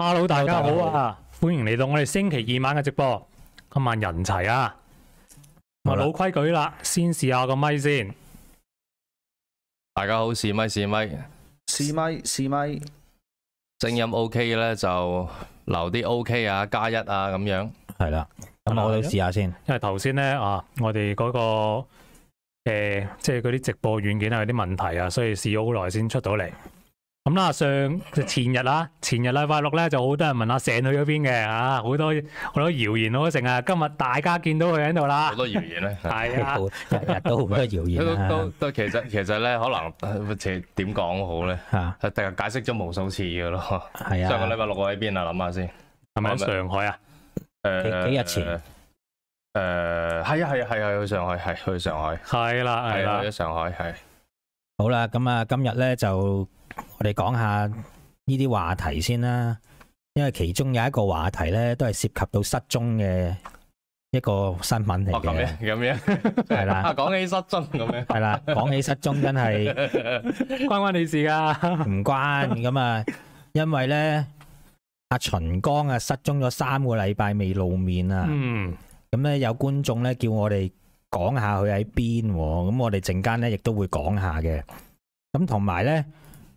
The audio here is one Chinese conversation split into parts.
Hello，大家好啊！欢迎嚟到我哋星期二晚嘅直播，今晚人齐啊！啊老规矩啦，先试下个咪先。大家好，试咪试咪，试咪试咪，声音 OK 咧就留啲 OK 啊，加一啊咁样。系啦，咁我哋试下先。因为头先咧啊，我哋嗰个诶，即系嗰啲直播软件啊有啲问题啊，所以试咗好耐先出到嚟。咁啦，上前日啦，前日禮拜六咧就好多人問阿成去咗邊嘅嚇，好多好多謠言咯，成日今日大家見到佢喺度啦，好多謠言咧，係啊，日日都好多謠言都都都其實其實咧可能點講好咧嚇，誒，今日解釋咗無數次嘅咯，係啊，上個禮拜六我喺邊啊？諗下先，係咪喺上海啊？幾幾日前？誒係啊係啊係係去上海係去上海，係啦係啦，咗上海係。好啦，咁啊今日咧就。我哋讲下呢啲话题先啦，因为其中有一个话题咧，都系涉及到失踪嘅一个新闻嚟嘅。咁样，系啦。讲起失踪咁样，系啦，讲 起失踪真系 关关你事噶？唔关咁啊，因为咧阿秦刚啊失踪咗三个礼拜未露面啊。嗯。咁咧有观众咧叫我哋讲下佢喺边，咁我哋阵间咧亦都会讲下嘅。咁同埋咧。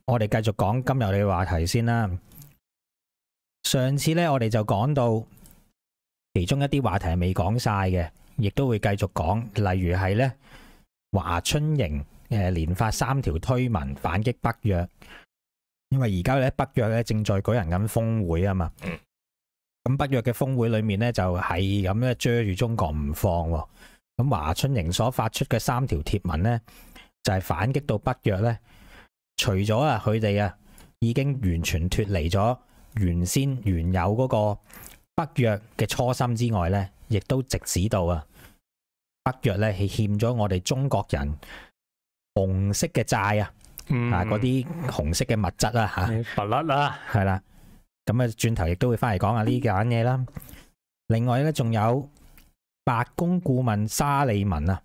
我哋继续讲今日嘅话题先啦。上次呢，我哋就讲到其中一啲话题系未讲晒嘅，亦都会继续讲。例如系呢华春莹诶连发三条推文反击北约，因为而家咧北约咧正在举行紧峰会啊嘛。咁北约嘅峰会里面呢，就系咁咧遮住中国唔放。咁华春莹所发出嘅三条贴文呢，就系反击到北约呢。除咗啊，佢哋啊已經完全脱離咗原先原有嗰個北約嘅初心之外咧，亦都直指到啊北約咧欠咗我哋中國人紅色嘅債啊，啊嗰啲紅色嘅物質啊吓，白粒啦，係啦，咁啊轉頭亦都會翻嚟講下呢间嘢啦。另外咧仲有八公顧問沙利文啊，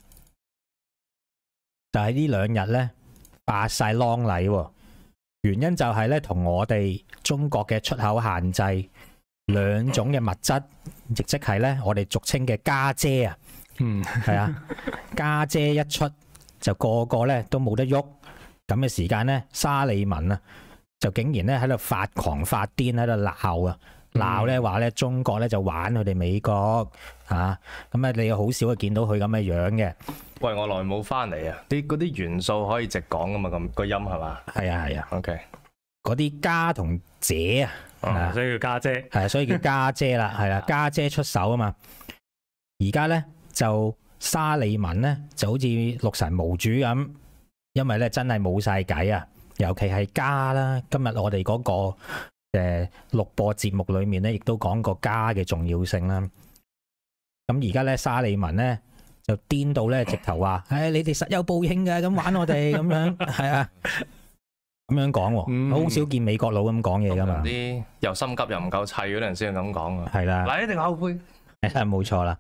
就喺呢兩日咧。八晒浪礼，原因就系咧同我哋中国嘅出口限制两种嘅物质，亦即系咧我哋俗称嘅家姐啊，嗯，系啊，家姐一出就个个咧都冇得喐，咁嘅时间咧，沙利文啊就竟然咧喺度发狂发癫喺度闹啊，闹咧话咧中国咧就玩佢哋美国啊，咁啊你好少啊见到佢咁嘅样嘅。喂，我耐冇翻嚟啊！啲嗰啲元素可以直講噶嘛？咁個音係嘛？係啊係啊，OK。嗰啲家同姐啊，所以叫家姐，係啊，所以叫家姐啦，係啦，家姐出手啊嘛。而家咧就沙利文咧就好似六神無主咁，因為咧真係冇晒计啊。尤其係家啦，今日我哋嗰個录、錄播節目里面咧，亦都講過家嘅重要性啦。咁而家咧沙利文咧。就癫到咧，直头话，唉，你哋实有报应嘅，咁玩我哋咁样，系 啊，咁样讲，好少见美国佬咁讲嘢噶嘛，啲又心急又唔够砌嗰啲人先咁讲啊。系啦，嗱一定后悔，系冇错啦。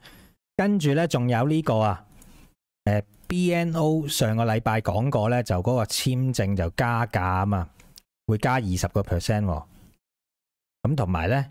跟住咧，仲有呢个啊，诶，B N O 上个礼拜讲过咧，就嗰个签证就加价啊嘛，会加二十个 percent，咁同埋咧。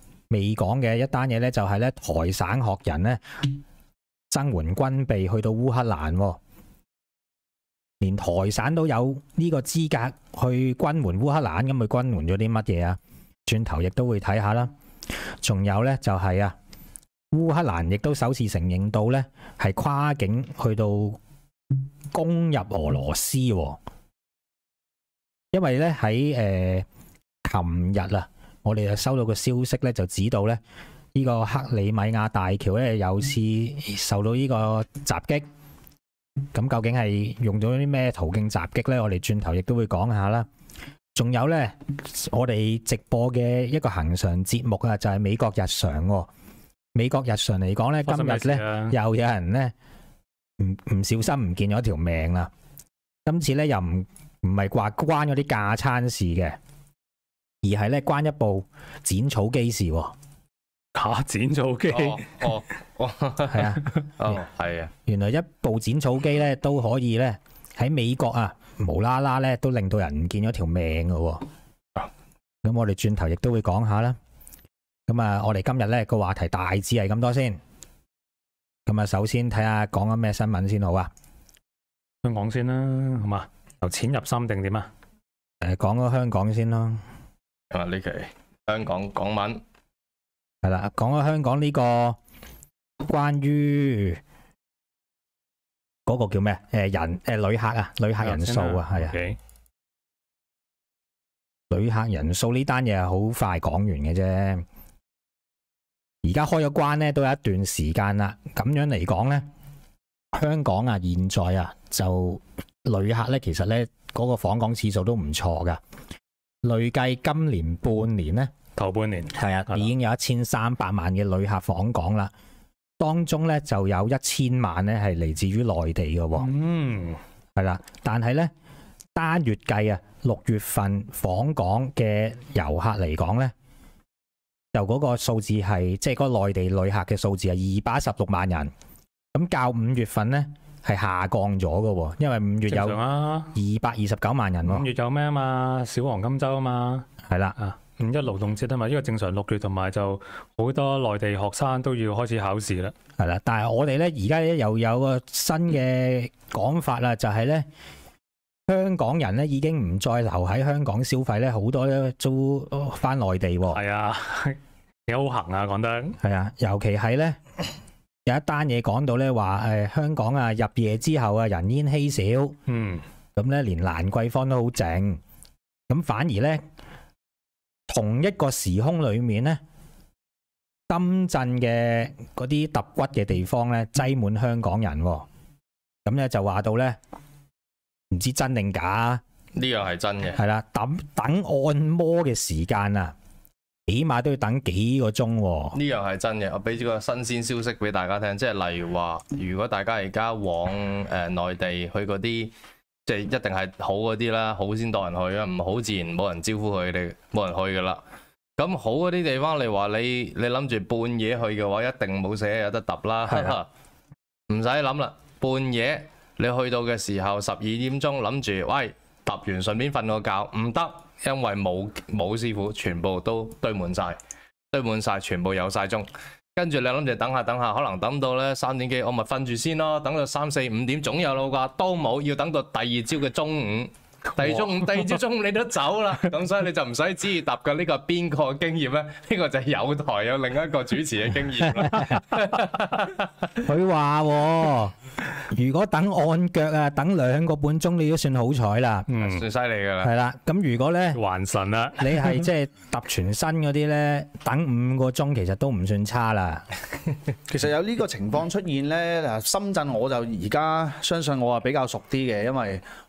未講嘅一單嘢咧，就係咧台省學人咧增援軍備去到烏克蘭，連台省都有呢個資格去軍援烏克蘭，咁去軍援咗啲乜嘢啊？轉頭亦都會睇下啦。仲有咧就係啊，烏克蘭亦都首次承認到咧係跨境去到攻入俄羅斯，因為咧喺诶琴日啊。我哋就收到个消息咧，就指到咧呢个克里米亚大桥咧有次受到呢个袭击，咁究竟系用咗啲咩途径袭击咧？我哋转头亦都会讲下啦。仲有咧，我哋直播嘅一个恒常节目啊，就系美国日常。美国日常嚟讲咧，今日咧又有人咧唔唔小心唔见咗条命啦。今次咧又唔唔系挂关嗰啲架餐事嘅。而系咧关一部剪草机事吓，剪草机哦，系啊，哦系啊，原来一部剪草机咧都可以咧喺美国啊无啦啦咧都令到人唔见咗条命噶，咁我哋转头亦都会讲下啦。咁啊，我哋今日咧个话题大致系咁多先。咁啊，首先睇下讲紧咩新闻先好啊。香港先啦，好嘛？由浅入深定点啊？诶，讲咗香港先啦。啊，呢期香港港文系啦，讲咗香港呢个关于嗰个叫咩诶人诶旅客啊，旅客人数啊系啊，旅客人数呢单嘢好快讲完嘅啫。而家开咗关咧，都有一段时间啦。咁样嚟讲咧，香港啊，现在啊，就旅客咧，其实咧嗰个访港次数都唔错噶。累计今年半年呢，头半年系啊，已经有一千三百万嘅旅客访港啦。当中呢，就有一千万呢系嚟自于内地嘅喎。嗯，系啦。但系呢，单月计啊，六月份访港嘅游客嚟讲呢，就嗰个数字系即系嗰个内地旅客嘅数字系二百十六万人。咁较五月份呢。系下降咗嘅，因为五月有二百二十九万人。五月有咩啊？嘛，小黃金周啊嘛，系啦。五一勞動節啊嘛，因個正常六月，同埋就好多內地學生都要開始考試啦。系啦，但系我哋咧而家咧又有個新嘅講法啦，就係咧香港人咧已經唔再留喺香港消費咧，好多都翻內地。系啊，好行啊，講得。係啊，尤其係咧。有一单嘢讲到咧，话诶香港啊，入夜之后啊，人烟稀少。嗯，咁咧连兰桂坊都好静。咁反而咧，同一个时空里面咧，深圳嘅嗰啲揼骨嘅地方咧，挤满香港人。咁咧就话到咧，唔知真定假。呢个系真嘅。系啦，揼等按摩嘅时间啊。起码都要等几个钟，呢样系真嘅。我俾个新鲜消息俾大家听，即系例如话，如果大家而家往诶内地去嗰啲，即系一定系好嗰啲啦，好先多人去啊，唔好自然冇人招呼佢哋，冇人去噶啦。咁好嗰啲地方，你话你你谂住半夜去嘅话，一定冇写有得揼啦，唔使谂啦。半夜你去到嘅时候十二点钟，谂住喂揼完顺便瞓个觉，唔得。因為冇冇師傅，全部都堆滿晒，堆滿晒，全部有晒鐘。跟住你諗住等下等下，可能等到咧三點幾，我咪瞓住先咯。等到三四五點總有咯啩，都冇要等到第二朝嘅中午。第二中，第二朝中你都走啦，咁所以你就唔使知搭嘅呢個边邊個經驗咧？呢個就有台有另一個主持嘅經驗。佢話：如果等按腳啊，等兩個半鐘，你都算好彩啦。嗯，算犀利噶啦。係啦，咁如果咧，還神啦，你係即係搭全身嗰啲咧，等五個鐘其實都唔算差啦。其實有呢個情況出現咧，深圳我就而家相信我係比較熟啲嘅，因為。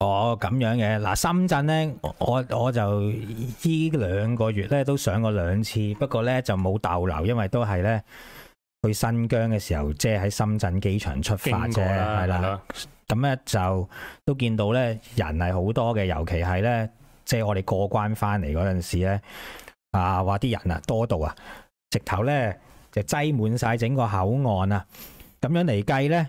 哦，咁样嘅嗱，深圳呢，我我就呢两个月呢都上过两次，不过呢就冇逗留，因为都系呢去新疆嘅时候，即系喺深圳机场出发啫，系啦。咁呢就都见到呢人系好多嘅，尤其系呢，即系我哋过关翻嚟嗰阵时呢，啊，话啲人啊多到啊，直头呢就挤满晒整个口岸啊，咁样嚟计呢。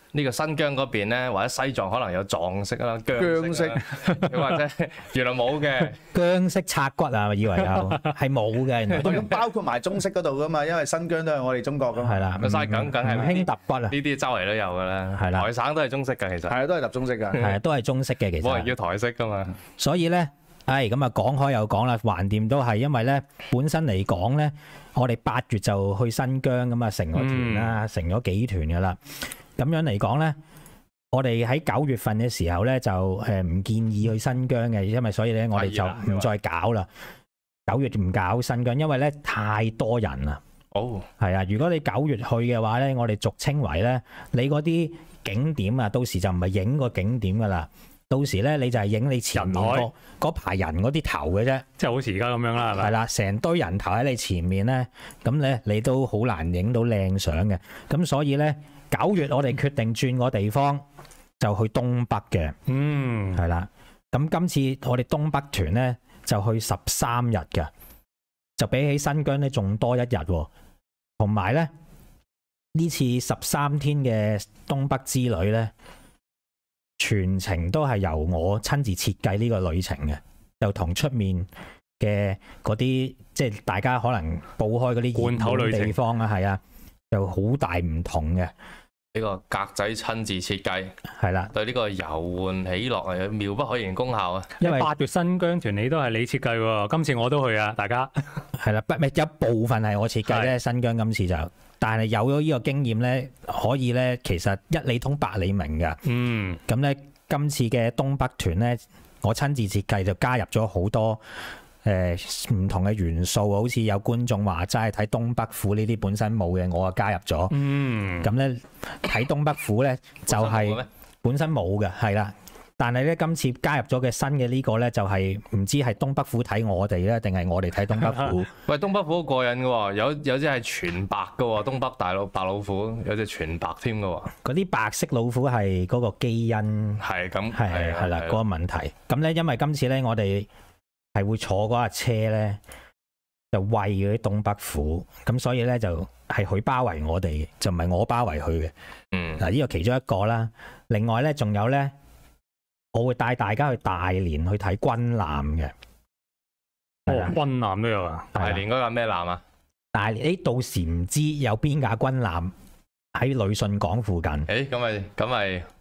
呢個新疆嗰邊咧，或者西藏可能有藏式啦、姜式，或者原來冇嘅姜式拆骨啊，以為有，係冇嘅。包括埋中式嗰度噶嘛，因為新疆都係我哋中國噶。係啦，新疆梗係興揼骨啊！呢啲周圍都有噶啦，係啦，台省都係中式㗎，其實係啊，都係揼中式㗎，係都係中式嘅，其實冇人要台式㗎嘛。所以咧，系咁啊，講開又講啦，橫掂都係因為咧，本身嚟講咧，我哋八月就去新疆咁啊，成個團啦，成咗幾團㗎啦。咁樣嚟講咧，我哋喺九月份嘅時候咧，就诶唔建議去新疆嘅，因為所以咧，我哋就唔再搞啦。九月唔搞新疆，因為咧太多人啦。哦，係啊，如果你九月去嘅話咧，我哋俗稱為咧，你嗰啲景點啊，到時就唔係影個景點噶啦，到時咧你就係影你前面嗰排人嗰啲頭嘅啫，即係好似而家咁樣啦，係啦，成堆人頭喺你前面咧，咁咧你都好難影到靚相嘅，咁所以咧。九月我哋決定轉個地方，就去東北嘅。嗯，係啦。咁今次我哋東北團呢，就去十三日嘅，就比起新疆呢仲多一日。同埋呢，呢次十三天嘅東北之旅呢，全程都係由我親自設計呢個旅程嘅，就同出面嘅嗰啲即系大家可能报開嗰啲头类地方啊，係啊，就好大唔同嘅。呢个格仔亲自设计系啦，对呢个游玩起落系妙不可言功效啊！因为八月新疆团你都系你设计喎，今次我都去啊，大家系啦，不咩有一部分系我设计咧，新疆今次就，但系有咗呢个经验咧，可以咧，其实一理通百里明噶，嗯，咁咧今次嘅东北团咧，我亲自设计就加入咗好多。诶唔同嘅元素，好似有觀眾話齋睇東北虎呢啲本身冇嘅，我啊加入咗。嗯。咁咧睇東北虎咧就係 本身冇嘅，係啦。但係咧今次加入咗嘅新嘅呢個咧就係唔知係東北虎睇我哋咧，定係我哋睇東北虎？喂，東北虎好過癮嘅喎，有有隻係全白嘅喎，東北大老白老虎，有隻全白添嘅喎。嗰啲白色老虎係嗰個基因係咁係系啦嗰個問題。咁咧因為今次咧我哋。系会坐嗰架车咧，就喂嗰啲东北虎，咁所以咧就系佢包围我哋，就唔系我包围佢嘅。嗯，嗱呢个其中一个啦，另外咧仲有咧，我会带大家去大连去睇军舰嘅。哦，军舰都有啊！大连嗰架咩舰啊？大连，诶，到时唔知有边架军舰喺旅顺港附近。诶，咁咪咁咪。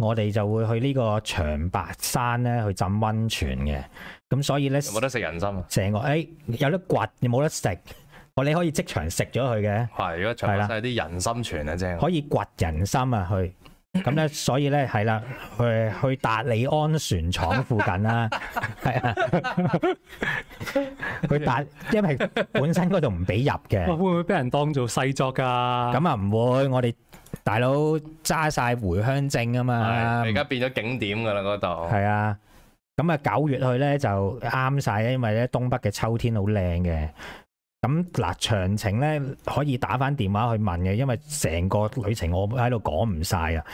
我哋就會去呢個長白山咧去浸温泉嘅，咁所以咧冇得食人心，成個誒有得掘你冇得食，我你可以即場食咗佢嘅。係，如果長白山有啲人心泉啊，啫，可以掘人心啊，去咁咧，所以咧係啦，去去達理安船廠附近啦，係啊，去達因為本身嗰度唔俾入嘅，會唔會俾人當做細作㗎？咁啊唔會，我哋。大佬揸晒回鄉證啊嘛，而家變咗景點噶啦嗰度。係啊，咁啊九月去咧就啱晒，因為咧東北嘅秋天好靚嘅。咁嗱，详情咧可以打翻電話去問嘅，因為成個旅程我喺度講唔晒啊。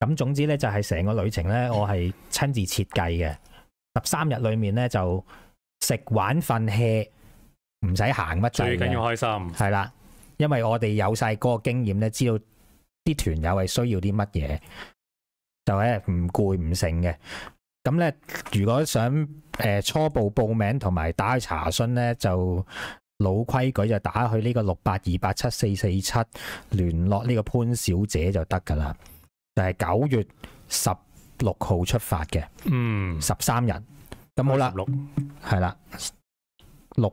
咁總之咧就係成個旅程咧，我係親自設計嘅。十三日裏面咧就食玩瞓 h 唔使行乜最緊要開心。係啦，因為我哋有晒嗰個經驗咧，知道。啲團友係需要啲乜嘢，就咧唔攰唔成嘅。咁咧，如果想誒初步報名同埋打去查詢咧，就老規矩就打去呢個六八二八七四四七聯絡呢個潘小姐就得㗎啦。就係九月十六號出發嘅，嗯，十三日。咁好啦，係啦，六。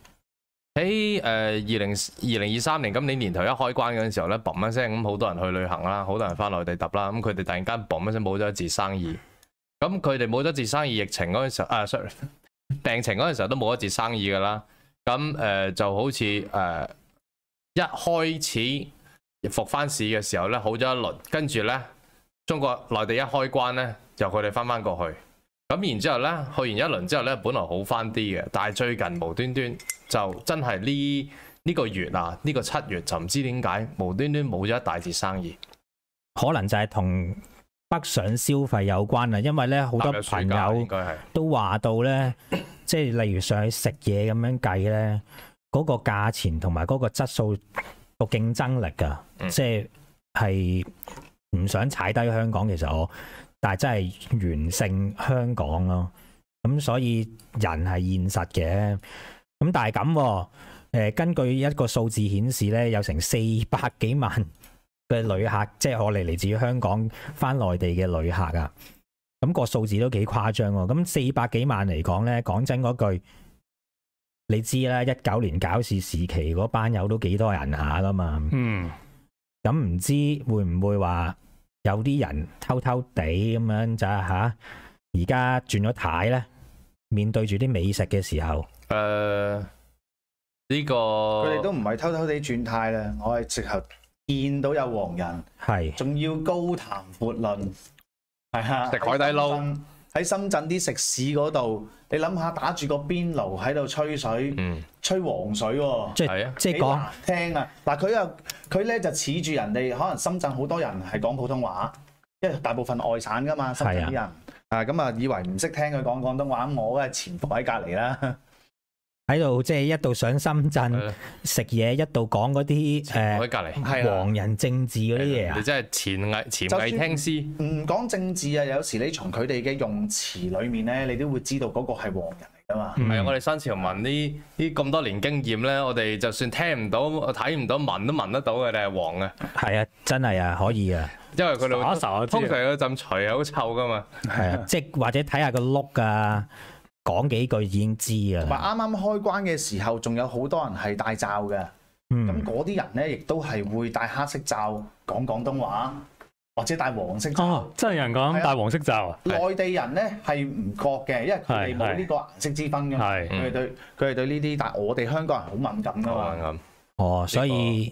喺诶二零二零二三年今年年头一开关嗰阵时候咧，嘣一声咁，好多人去旅行啦，好多人翻内地揼啦，咁佢哋突然间嘣一声冇咗一節生意。咁佢哋冇咗一截生意，疫情嗰阵时候啊，sorry，病情嗰阵时候都冇一節生意噶啦。咁诶就好似诶一开始复翻市嘅时候咧好咗一轮，跟住咧中国内地一开关咧就佢哋翻翻过去。咁然之后咧去完一轮之后咧本来好翻啲嘅，但系最近无端端。就真係呢呢個月啊，呢個七月就唔知點解無端端冇咗一大截生意，可能就係同北上消費有關啦。因為咧好多朋友都話到咧，即係例如上去食嘢咁樣計咧，嗰個價錢同埋嗰個質素個競爭力啊，即係係唔想踩低香港。其實我但係真係完勝香港咯。咁所以人係現實嘅。咁但系咁，诶，根据一个数字显示咧，有成四百几万嘅旅客，即系我哋嚟自于香港翻内地嘅旅客啊。咁个数字都几夸张喎。咁四百几万嚟讲咧，讲真嗰句，你知啦，一九年搞事时期嗰班友都几多人下噶嘛。嗯。咁唔知会唔会话有啲人偷偷地咁样咋吓？而家转咗态咧，面对住啲美食嘅时候。诶，呢个佢哋都唔系偷偷地转态啦，我系直头见到有黄人系，仲要高谈阔论系啊。海底捞喺深圳啲食肆嗰度，你谂下打住个边炉喺度吹水，嗯，吹黄水即系即系讲听啊嗱，佢又佢咧就似住人哋，可能深圳好多人系讲普通话，因为大部分外省噶嘛，深圳啲人啊咁啊，以为唔识听佢讲广东话，我係潜伏喺隔篱啦。喺度即係一度上深圳食嘢，一度講嗰啲誒黃人政治嗰啲嘢啊！你真係潛藝前艺聽師，唔講政治啊！有時你從佢哋嘅用詞里面咧，你都會知道嗰個係黃人嚟噶嘛？唔係，我哋新潮文呢呢咁多年經驗咧，我哋就算聽唔到、睇唔到、聞都聞得到嘅，你係黃嘅。係啊，真係啊，可以啊，因為佢哋通常有阵除好臭噶嘛。系啊，即或者睇下個碌啊。讲几句已经知啊！同埋啱啱开关嘅时候，仲有好多人系戴罩嘅。咁嗰啲人咧，亦都系会戴黑色罩讲广东话，或者戴黄色。哦，真人讲戴黄色罩。内地人咧系唔觉嘅，因为佢哋冇呢个颜色之分噶嘛。系佢哋对佢哋对呢啲，但系我哋香港人好敏感噶嘛。哦，所以。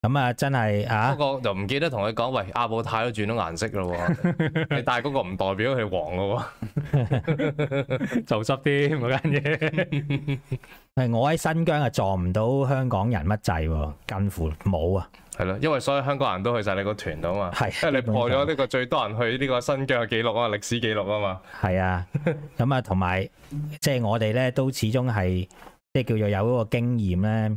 咁啊，真系啊，嗰个就唔记得同佢讲，喂，阿布太都转咗颜色咯，但系嗰个唔代表佢黄咯，就湿啲嗰间嘢。系我喺新疆啊，撞唔到香港人乜滞，近乎冇啊。系咯，因为所有香港人都去晒你个团度嘛，因为你破咗呢个最多人去呢个新疆嘅记录啊，历史记录啊嘛。系啊，咁啊，同埋即系我哋咧，都始终系即系叫做有嗰个经验咧。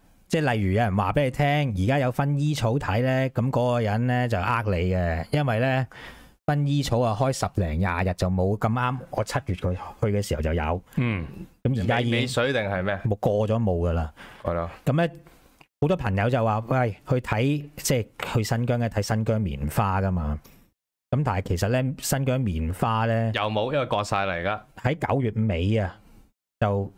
即係例如有人話俾你聽，而家有薰衣草睇咧，咁嗰個人咧就呃你嘅，因為咧薰衣草啊，開十零廿日就冇咁啱。我七月去去嘅時候就有，嗯，咁而家已尾水定係咩？冇過咗冇噶啦，係咯。咁咧好多朋友就話：喂，去睇即係去新疆嘅睇新疆棉花噶嘛。咁但係其實咧，新疆棉花咧又冇，因為過晒嚟㗎。喺九月尾啊，就～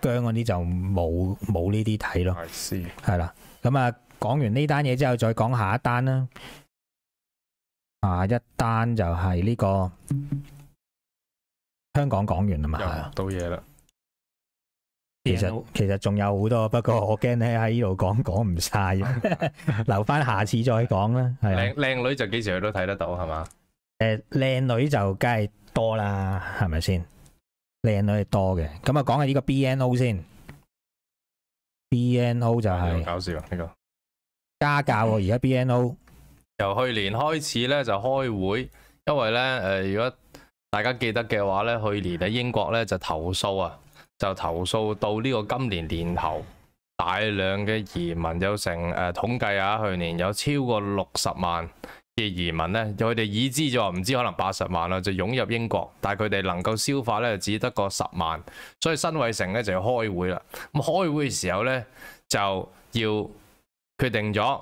姜嗰啲就冇冇呢啲睇咯，系啦。咁啊，講完呢單嘢之後，再講下一單啦。下一單就係呢個香港讲完啊嘛，到嘢啦。其實其实仲有好多，不過 我驚你喺呢度講講唔晒，留翻下次再講啦。靚靓女就幾時去都睇得到係嘛？誒靚女就梗係多啦，係咪先？靓女多嘅，咁啊讲下呢个 B N O 先，B N O 就系搞笑呢个家教喎。而家 B N O 由去年开始咧就开会，因为咧诶，如果大家记得嘅话咧，去年喺英国咧就投诉啊，就投诉到呢个今年年头大量嘅移民有成诶，统计下去年有超过六十万。嘅移民咧，佢哋已知就话唔知可能八十万啦，就涌入英国，但系佢哋能够消化咧，只得个十万，所以新惠城咧就要开会啦。咁开会嘅时候咧，就要决定咗。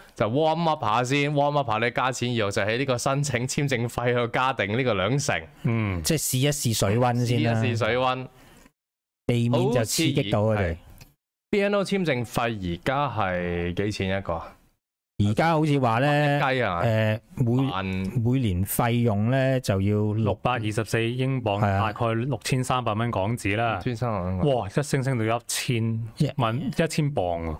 就 warm up 下先，warm up 下你加錢以後就喺呢個申請簽證費去加定呢個兩成，嗯，即系試一試水温先啦。試一試水温，地面就刺激到佢哋。BNO 簽證費而家係幾錢一個而家好似話咧，雞啊，誒，每每年費用咧就要六百二十四英磅，大概六千三百蚊港紙啦。六千三百蚊。哇，一升升到一千萬一千磅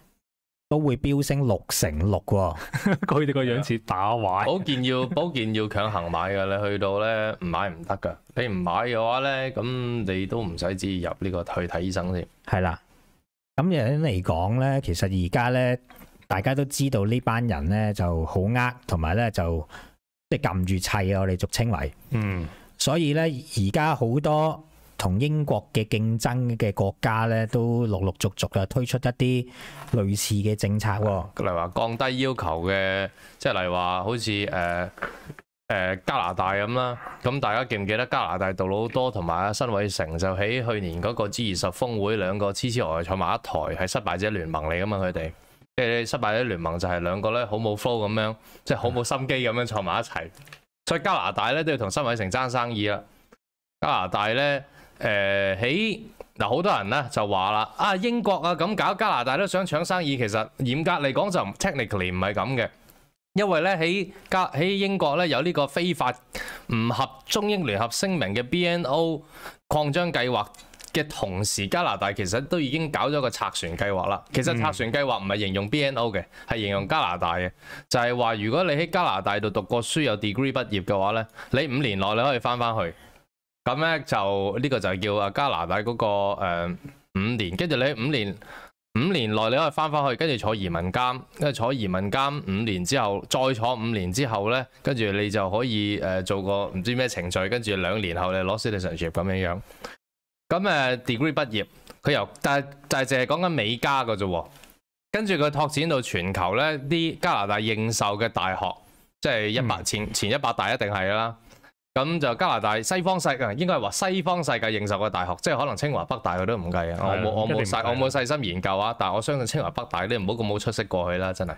都会飙升六成六喎，佢哋个样似打坏。保健要 保健要强行买嘅，你去到咧唔买唔得噶。你唔买嘅话咧，咁你都唔使只入呢个去睇医生先。系啦，咁嚟讲咧，其实而家咧，大家都知道呢班人咧就好呃，同埋咧就即系揿住砌啊，我哋俗称为嗯。所以咧，而家好多。同英國嘅競爭嘅國家咧，都陸陸續續嘅推出一啲類似嘅政策。例如話降低要求嘅，即係例如話好似誒誒加拿大咁啦。咁大家記唔記得加拿大杜魯多同埋新偉成就喺去年嗰個 G 二十峰會兩個痴痴呆呆坐埋一台，係失敗者聯盟嚟噶嘛？佢哋即係失敗者聯盟就係兩個咧好冇 flow 咁樣，即係好冇心機咁樣坐埋一齊。所以加拿大咧都要同新伟成爭生意啦。加拿大咧。誒喺嗱，好多人咧就話啦，啊英國啊咁搞加拿大都想搶生意，其實嚴格嚟講就 technically 唔係咁嘅，因為咧喺加喺英國咧有呢個非法唔合中英聯合聲明嘅 BNO 擴張計劃嘅同時，加拿大其實都已經搞咗個拆船計劃啦。其實拆船計劃唔係形容 BNO 嘅，係形容加拿大嘅，就係話如果你喺加拿大度讀過書有 degree 畢業嘅話咧，你五年內你可以翻翻去。咁咧就呢个就叫啊加拿大嗰个诶五年，跟住你五年五年内你可以翻翻去，跟住坐移民监，跟住坐移民监五年之后再坐五年之后咧，跟住你就可以诶做个唔知咩程序，跟住两年后你攞 Citizenship 咁样样。咁诶 degree 毕业，佢由但但系净系讲紧美加嘅啫，跟住佢拓展到全球咧，啲加拿大应受嘅大学，即系一百前前一百大一定系啦。咁就加拿大西方世界应该系话西方世界认受嘅大学，即系可能清华北大佢都唔计啊！我冇我冇细我冇细心研究啊！但我相信清华北大你唔好咁冇出息过去啦，真系。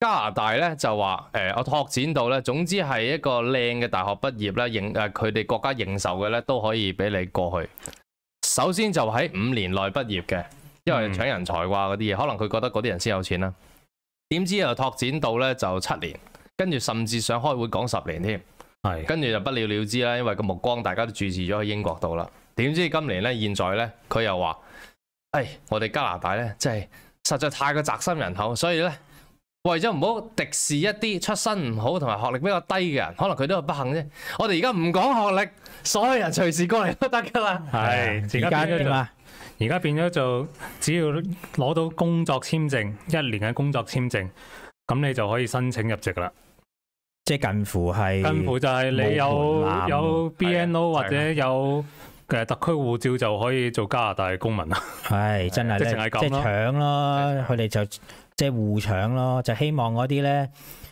加拿大咧就话诶，我拓展到咧，总之系一个靓嘅大学毕业啦，认诶佢哋国家认受嘅咧都可以俾你过去。首先就喺五年内毕业嘅，因为抢人才啩嗰啲嘢，可能佢觉得嗰啲人先有钱啦。点知又拓展到咧就七年，跟住甚至想开会讲十年添。系，跟住就不了了之啦，因为个目光大家都注视咗喺英国度啦。点知今年呢，现在呢，佢又话：，诶，我哋加拿大呢，真系实在太过宅心人口，所以呢，为咗唔好敌视一啲出身唔好同埋学历比较低嘅人，可能佢都有不幸啫。我哋而家唔讲学历，所有人随时过嚟都得噶啦。系，而家变咗做，只要攞到工作签证，一年嘅工作签证，咁你就可以申请入籍啦。即系近乎係，近乎就係你有有 BNO 或者有誒特區護照就可以做加拿大公民啦。系真係即系搶咯，佢哋就即系互搶咯，就希望嗰啲咧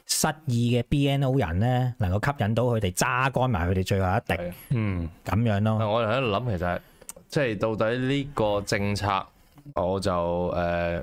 失意嘅 BNO 人咧能夠吸引到佢哋揸乾埋佢哋最後一滴。嗯，咁樣咯。我哋喺度諗，其實即系到底呢個政策，我就誒。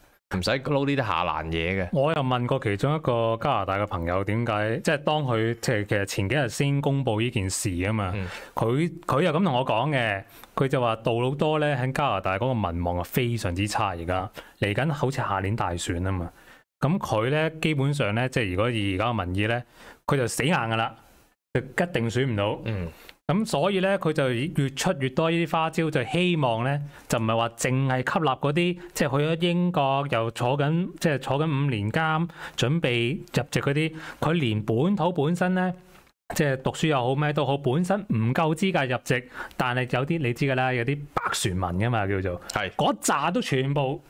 唔使捞呢啲下难嘢嘅。我又问过其中一个加拿大嘅朋友，点解即系当佢其系其实前几日先公布呢件事啊嘛。佢佢又咁同我讲嘅，佢就话杜鲁多咧喺加拿大嗰个民望啊非常之差，而家嚟紧好似下年大选啊嘛。咁佢咧基本上咧即系如果以而家嘅民意咧，佢就死硬噶啦，就定选唔到。咁所以咧，佢就越出越多呢啲花招，就希望咧就唔系话净系吸纳嗰啲，即系去咗英国又坐紧即系坐紧五年监，准备入籍嗰啲。佢连本土本身咧，即系读书又好咩都好，本身唔够资格入籍，但系有啲你知噶啦，有啲白船民噶嘛叫做系，嗰扎都全部。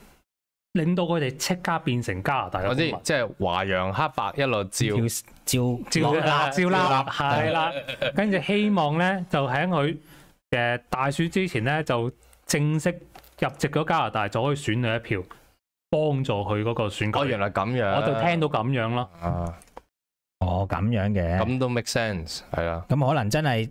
令到佢哋即刻变成加拿大，即系华洋黑白一路照照照照啦，系啦。跟住希望咧，就喺佢诶大选之前咧，就正式入籍咗加拿大，就可以选佢一票，帮助佢嗰个选举。哦，原来咁样，我就听到咁样咯。啊，哦咁样嘅，咁都 make sense，系啦。咁可能真系。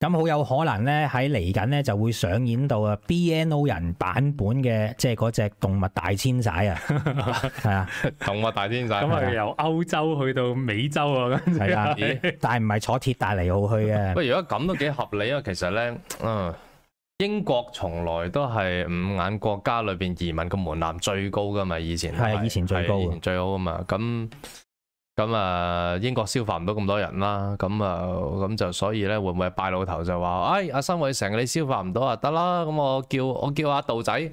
咁好有可能咧，喺嚟紧咧就会上演到啊 BNO 人版本嘅即系嗰只动物大迁徙啊，系 啊，动物大迁徙咁啊由欧洲去到美洲啊，系啊，但系唔系坐铁大嚟好去啊？不如果咁都几合理啊，其实咧，嗯，英国从来都系五眼国家里边移民嘅门槛最高噶嘛，以前系以前最高，以前最高噶嘛，咁。咁啊，英國消化唔到咁多人啦，咁啊，咁就所以咧，會唔會拜老頭就話，哎，阿新位成日你消化唔到啊，得啦，咁我叫我叫阿道仔。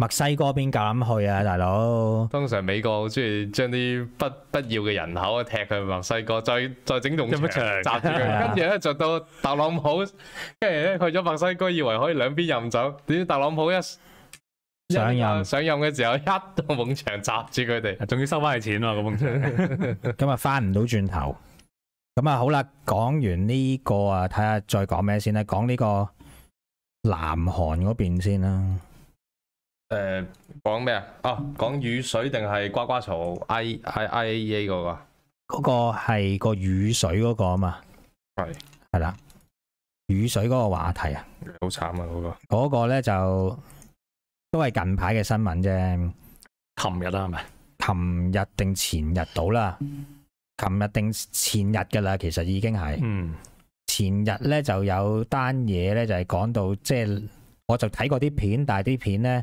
墨西哥边敢去啊，大佬？通常美国好中意将啲不不要嘅人口踢去墨西哥，再再整栋墙夹住佢。跟住咧就到特朗普，跟住咧去咗墨西哥，以为可以两边任走。点知特朗普一上任上任嘅时候，一栋拱墙夹住佢哋，仲要收翻佢钱喎，个拱墙。咁啊，翻唔到转头。咁啊，好啦，讲完呢个啊，睇下再讲咩先啦，讲呢个南韩嗰边先啦。诶，讲咩啊？哦，讲雨水定系刮刮草？I I I A A 嗰个？嗰个系个雨水嗰个啊？嘛系系啦，雨水嗰个话题啊，好惨啊！嗰个嗰个咧就都系近排嘅新闻啫。琴日啦，系咪？琴日定前日到啦？琴日定前日噶啦，其实已经系嗯前日咧就有单嘢咧，就系讲到即系，我就睇过啲片，但系啲片咧。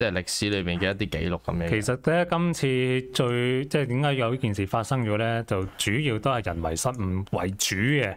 即系历史里面嘅一啲记录咁样。其实咧，今次最即系点解有呢件事发生咗咧？就主要都系人为失误为主嘅。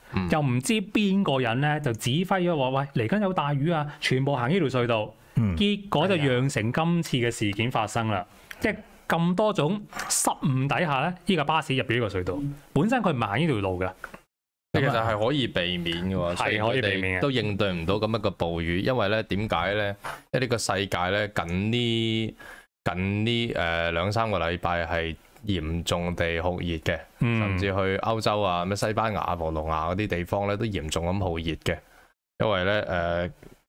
又唔知邊個人咧就指揮咗話喂嚟緊有大雨啊！全部行呢條隧道，結果就釀成今次嘅事件發生啦。即係咁多種失誤底下咧，呢個巴士入咗呢個隧道，本身佢唔行呢條路嘅。其實係可以避免嘅喎，係可以避免都應對唔到咁一個暴雨，因為咧點解咧？因為呢個世界咧，近呢近呢誒兩三個禮拜係。嚴重地酷熱嘅，甚至去歐洲啊，咩西班牙、葡萄牙嗰啲地方咧，都嚴重咁酷熱嘅，因為咧，誒。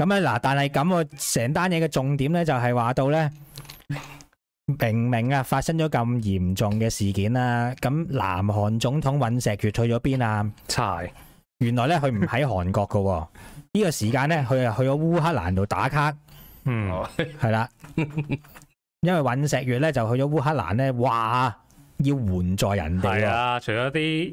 咁啊嗱，但系咁啊，成单嘢嘅重點咧，就係話到咧，明明啊？發生咗咁嚴重嘅事件啦，咁南韓總統尹石月去咗邊啊？柴，原來咧佢唔喺韓國噶，呢個時間咧佢啊去咗烏克蘭度打卡，嗯，係啦，因為尹石月咧就去咗烏克蘭咧，話要援助人哋。系啊，除咗啲。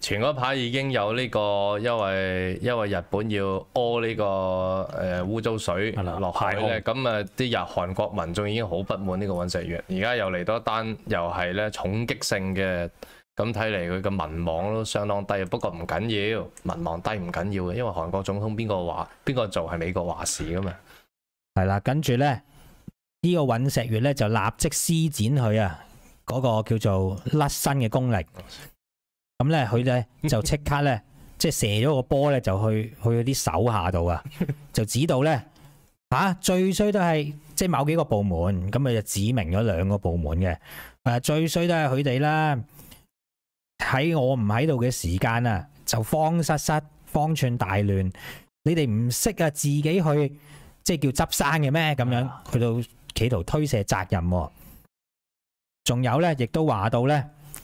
前嗰排已經有呢個，因為因為日本要屙呢個誒污糟水落海咧，咁啊啲日韓國民眾已經好不滿呢個尹石月，而家又嚟多單，又係咧重擊性嘅，咁睇嚟佢嘅民望都相當低。不過唔緊要，民望低唔緊要嘅，因為韓國總統邊個話邊個做係美國話事噶嘛。係啦，跟住咧呢個尹石月咧就立即施展佢啊嗰個叫做甩身嘅功力。咁咧，佢咧就即刻咧，即系射咗个波咧，就去去啲手下度啊，就指到咧，吓最衰都系即系某几个部门，咁啊就指明咗两个部门嘅，诶最衰都系佢哋啦，喺我唔喺度嘅时间啊，就慌失失，方寸大乱，你哋唔识啊自己去即系叫执生嘅咩？咁样去到企图推卸责任，仲有咧，亦都话到咧。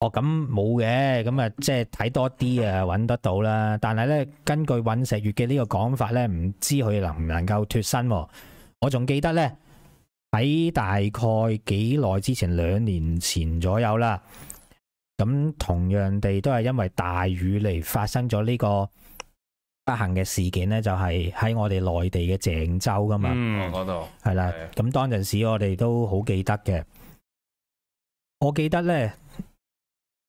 哦，咁冇嘅，咁啊，即系睇多啲啊，揾得到啦。但系咧，根据尹石月嘅呢个讲法咧，唔知佢能唔能够脱身。我仲记得咧，喺大概几耐之前，两年前左右啦。咁同样地，都系因为大雨嚟发生咗呢个不幸嘅事件咧，就系喺我哋内地嘅郑州噶嘛。嗯，嗰度系啦。咁当阵时，我哋都好记得嘅。我记得咧。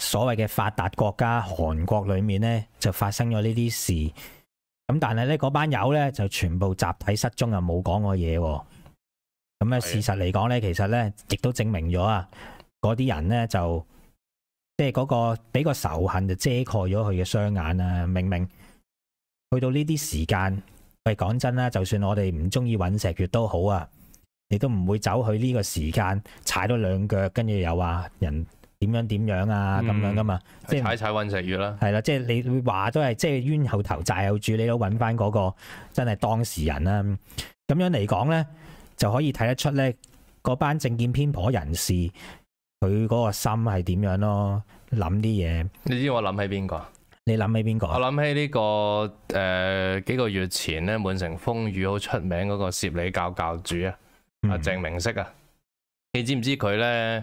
所謂嘅發達國家韓國裏面咧，就發生咗呢啲事。咁但係咧，嗰班友咧就全部集體失蹤，又冇講過嘢。咁咧，事實嚟講咧，其實咧亦都證明咗啊，嗰啲人咧就即係嗰個俾個仇恨就遮蓋咗佢嘅雙眼啊！明明去到呢啲時間，喂，講真啦，就算我哋唔中意揾石月都好啊，你都唔會走去呢個時間踩到兩腳，跟住又話人。点样点样啊？咁样噶嘛，即系踩踩混食月啦，系啦，即系你话都系，即系冤后头债后主，你都揾翻嗰个真系当事人啦。咁样嚟讲咧，就可以睇得出咧，嗰班政见偏颇人士佢嗰个心系点样咯，谂啲嘢。你知我谂起边个？你谂起边个？我谂起呢个诶，几个月前咧满城风雨好出名嗰个摄理教教主啊，阿郑明色啊，你知唔知佢咧？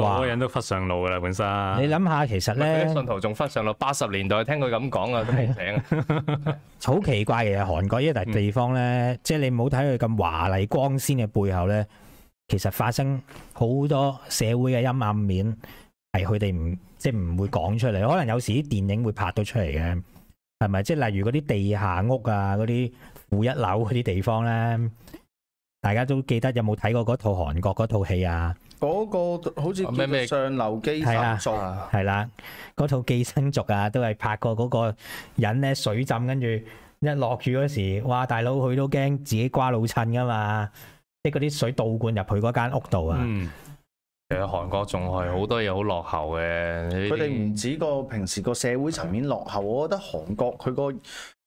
好多人都忽上路啦，本身。你谂下，其实咧，信徒仲忽上路。八十年代听佢咁讲啊，都未醒。好奇怪嘅，韩国呢笪地方咧，即系你唔好睇佢咁华丽光鲜嘅背后咧，其实发生好多社会嘅阴暗面，系佢哋唔即系唔会讲出嚟。可能有时啲电影会拍到出嚟嘅，系咪？即系例如嗰啲地下屋啊，嗰啲负一楼嗰啲地方咧，大家都记得有冇睇过嗰套韩国嗰套戏啊？嗰個好似叫上流寄生族，係啦，嗰套寄生族啊，都係拍過嗰個人咧水浸，跟住一落雨嗰時，哇！大佬佢都驚自己瓜老襯噶嘛，即嗰啲水倒灌入佢嗰間屋度啊。嗯，其實韓國仲係好多嘢好落後嘅。佢哋唔止個平時個社會層面落後，我覺得韓國佢個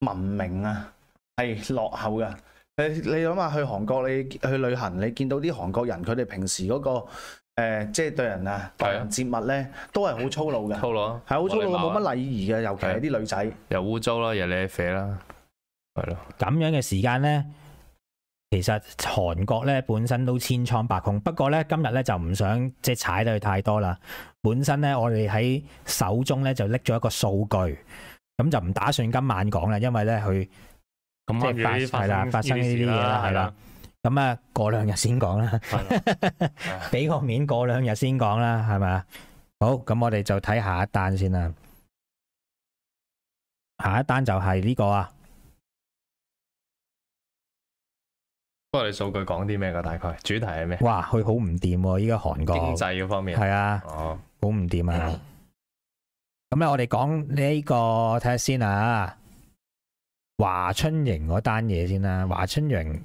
文明啊係落後㗎。你你谂下去韩国，你去旅行，你见到啲韩国人，佢哋平时嗰个诶，即系对人啊，人节物咧，都系好粗鲁嘅，系好粗鲁，冇乜礼仪嘅，尤其系啲女仔，又污糟啦，又舐肥啦，系咯。咁样嘅时间咧，其实韩国咧本身都千疮百孔，不过咧今日咧就唔想即系踩得佢太多啦。本身咧我哋喺手中咧就拎咗一个数据，咁就唔打算今晚讲啦，因为咧佢。咁即系系啦，发生呢啲嘢啦，系啦。咁啊，过两日先讲啦，俾个面过两日先讲啦，系咪啊？好，咁我哋就睇下一单先啦。下一单就系呢个啊。不过你数据讲啲咩噶？大概主题系咩？哇，佢好唔掂喎！依家韩国经济嗰方面系啊，哦，好唔掂啊。咁咧，我哋讲呢个睇下先啊。华春莹嗰单嘢先啦，华春莹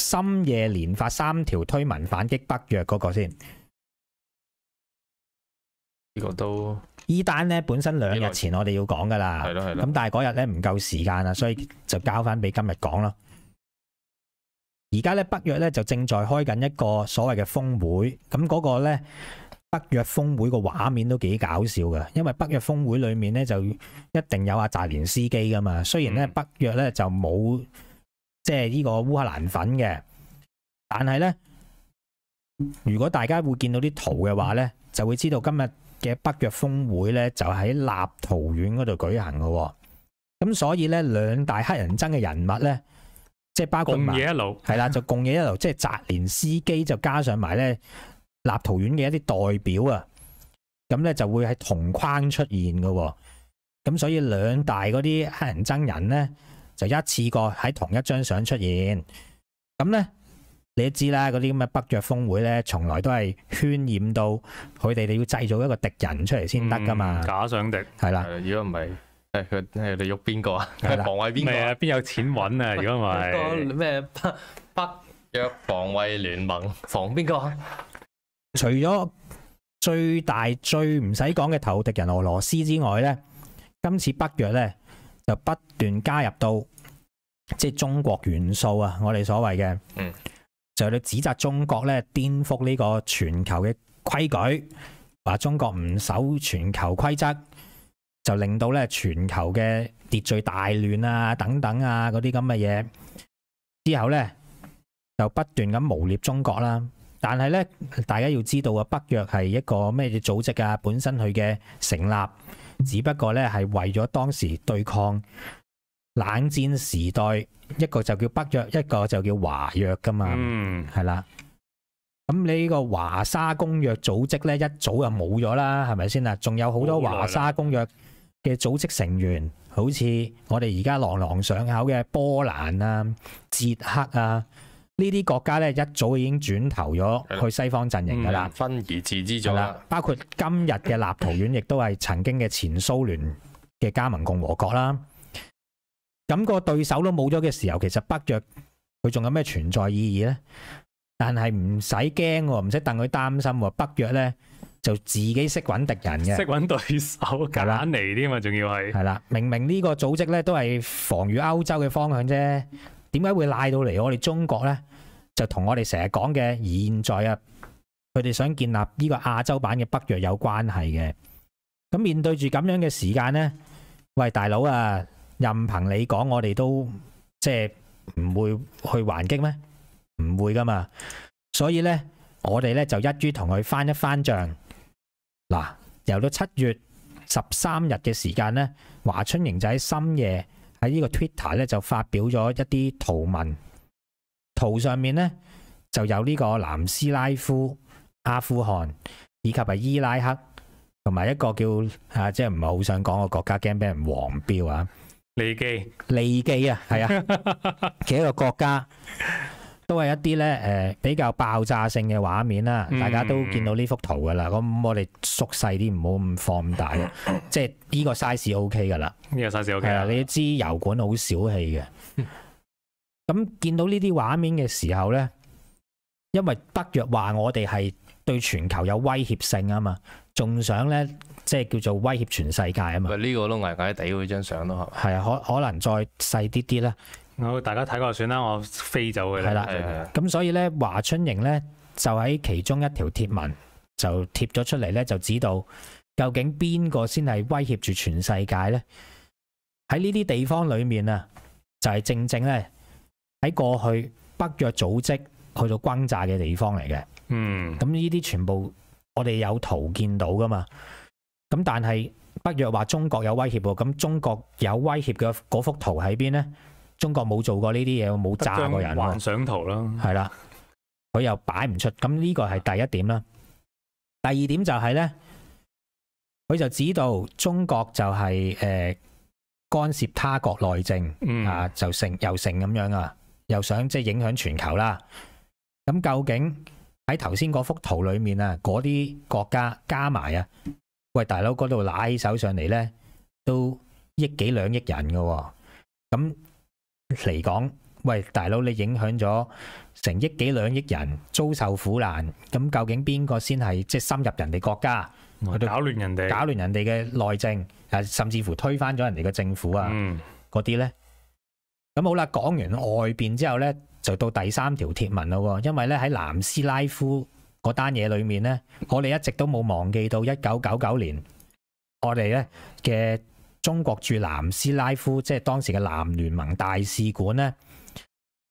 深夜连发三条推文反击北约嗰个先，呢个都呢单咧本身两日前我哋要讲噶啦，咁但系嗰日咧唔够时间啦，所以就交翻俾今日讲啦。而家咧北约咧就正在开紧一个所谓嘅峰会，咁嗰个咧。北约峰会个画面都几搞笑噶，因为北约峰会里面咧就一定有阿泽连斯基噶嘛。虽然咧北约咧就冇即系呢个乌克兰粉嘅，但系咧如果大家会见到啲图嘅话咧，就会知道今日嘅北约峰会咧就喺立陶宛嗰度举行嘅。咁所以咧两大黑人憎嘅人物咧，即系包括共野一路系啦，就共野一路，即系泽连斯基就加上埋咧。立陶宛嘅一啲代表啊，咁咧就会喺同框出现嘅，咁所以两大嗰啲黑人憎人咧，就一次过喺同一张相出现，咁咧你都知啦，嗰啲咁嘅北约峰会咧，从来都系渲染到佢哋你要制造一个敌人出嚟先得噶嘛，假想敌系啦，如果唔系佢诶你喐边个啊？防卫边个？系啊，边有钱揾啊？如果唔系咩北北约防卫联盟防边个啊？除咗最大最唔使講嘅投敵人俄羅斯之外呢今次北約呢就不斷加入到即系中國元素啊！我哋所謂嘅，就去你指責中國呢顛覆呢個全球嘅規矩，話中國唔守全球規則，就令到呢全球嘅秩序大亂啊！等等啊嗰啲咁嘅嘢之後呢就不斷咁貶蔑中國啦。但系咧，大家要知道啊，北約係一個咩組織啊？本身佢嘅成立，只不過咧係為咗當時對抗冷戰時代一個就叫北約，一個就叫華約噶嘛。嗯，係啦。咁你呢個華沙公約組織咧，一早就冇咗啦，係咪先啊？仲有好多華沙公約嘅組織成員，好似我哋而家朗朗上口嘅波蘭啊、捷克啊。呢啲国家咧一早已经转投咗去西方阵营噶啦，分而治之咗啦。包括今日嘅立陶宛，亦都系曾经嘅前苏联嘅加盟共和国啦。咁个对手都冇咗嘅时候，其实北约佢仲有咩存在意义呢？但系唔使惊，唔使等佢担心。北约呢，就自己识揾敌人嘅，识揾对手，拣嚟添嘛，仲要系系啦。明明呢个组织呢，都系防御欧洲嘅方向啫，点解会赖到嚟我哋中国呢？就同我哋成日講嘅現在啊，佢哋想建立呢個亞洲版嘅北約有關係嘅。咁面對住咁樣嘅時間呢，喂大佬啊，任憑你講，我哋都即係唔會去還擊咩？唔會噶嘛。所以呢，我哋呢就一於同佢翻一翻帳嗱。由到七月十三日嘅時間呢，華春瑩喺深夜喺呢個 Twitter 呢就發表咗一啲圖文。圖上面咧就有呢個南斯拉夫、阿富汗以及係伊拉克，同埋一個叫啊即係唔係好想講個國家，驚俾人黃標啊。利基，利基啊，係啊，其一個國家都係一啲咧誒比較爆炸性嘅畫面啦。大家都見到呢幅圖㗎啦。咁我哋縮細啲，唔好咁放大 即係呢個 size OK 㗎啦。呢個 size OK 啦。你知油管好小氣嘅。咁見到呢啲畫面嘅時候呢，因為北约話我哋係對全球有威脅性啊嘛，仲想呢，即係叫做威脅全世界啊嘛。呢個都危曬地嗰張相咯，係。啊，可可能再細啲啲呢。我大家睇過算啦，我飛走嘅。系啦。咁所以呢，華春瑩呢，就喺其中一條貼文就貼咗出嚟呢，就指到究竟邊個先係威脅住全世界呢？喺呢啲地方裏面啊，就係正正呢。喺过去北约组织去到轰炸嘅地方嚟嘅，嗯，咁呢啲全部我哋有图见到噶嘛，咁但系北约话中国有威胁喎，咁中国有威胁嘅嗰幅图喺边呢？中国冇做过呢啲嘢，冇炸过人幻想图啦，系啦，佢又摆唔出，咁呢个系第一点啦。第二点就系呢，佢就指到中国就系诶干涉他国内政啊，就成又成咁样啊。又想即系影响全球啦，咁究竟喺头先嗰幅图里面啊，嗰啲国家加埋啊，喂大佬嗰度拉起手上嚟咧，都亿几两亿人嘅，咁嚟讲，喂大佬你影响咗成亿几两亿人遭受苦难，咁究竟边个先系即系深入人哋国家搞乱人哋，搞乱人哋嘅内政，啊甚至乎推翻咗人哋嘅政府啊，嗰啲咧？咁好啦，講完外邊之後呢，就到第三條貼文咯。因為呢，喺南斯拉夫嗰單嘢裏面呢，我哋一直都冇忘記到一九九九年，我哋呢嘅中國駐南斯拉夫即係當時嘅南聯盟大使館呢，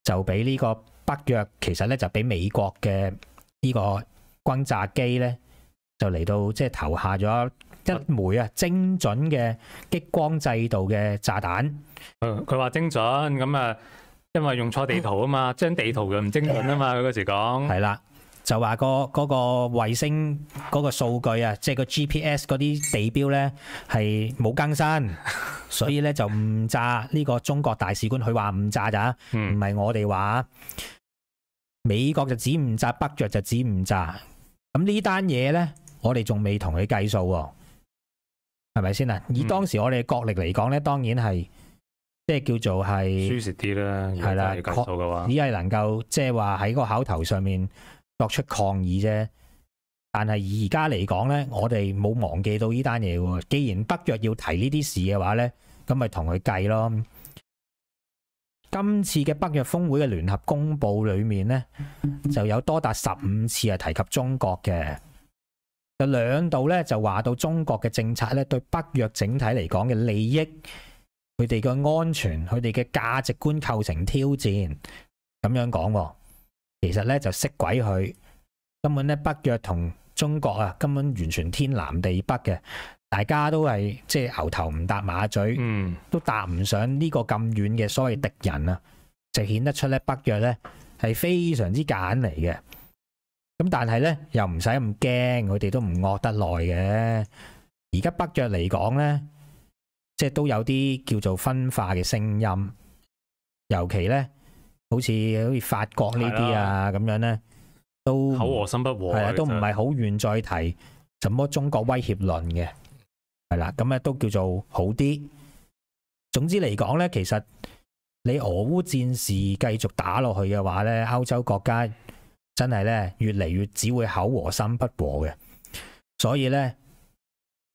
就俾呢個北約其實呢，就俾美國嘅呢個轟炸機呢，就嚟到即係投下咗一枚啊精準嘅激光制度嘅炸彈。佢话精准咁啊，因为用错地图啊嘛，张地图又唔精准啊嘛，佢嗰时讲系啦，就话个嗰个卫星嗰个数据啊，即系个 GPS 嗰啲地标呢，系冇更新，所以呢就唔炸呢个中国大使馆，佢话唔炸咋，唔系我哋话，美国就指唔炸北著就指唔炸，咁呢单嘢呢，我哋仲未同佢计数，系咪先啊？以当时我哋嘅国力嚟讲呢，当然系。即系叫做系舒适啲啦，系啦，只系能够即系话喺个口头上面作出抗议啫。但系而家嚟讲咧，我哋冇忘记到呢单嘢喎。既然北约要提呢啲事嘅话咧，咁咪同佢计咯。今次嘅北约峰会嘅联合公布里面咧，就有多达十五次系提及中国嘅。有两度咧就话到中国嘅政策咧，对北约整体嚟讲嘅利益。佢哋嘅安全，佢哋嘅价值观构成挑战，咁样讲，其实咧就识鬼佢。根本咧北约同中国啊，根本完全天南地北嘅，大家都系即系牛头唔搭马嘴，嗯，都搭唔上呢个咁远嘅所谓敌人啊，就显得出咧北约咧系非常之拣嚟嘅。咁但系咧又唔使咁惊，佢哋都唔恶得耐嘅。而家北约嚟讲咧。即系都有啲叫做分化嘅聲音，尤其咧，好似好似法國呢啲啊咁樣咧，都口和心不和，都唔係好願再提什么中國威脅論嘅，係啦，咁咧都叫做好啲。總之嚟講咧，其實你俄烏戰事繼續打落去嘅話咧，歐洲國家真係咧越嚟越只會口和心不和嘅，所以咧，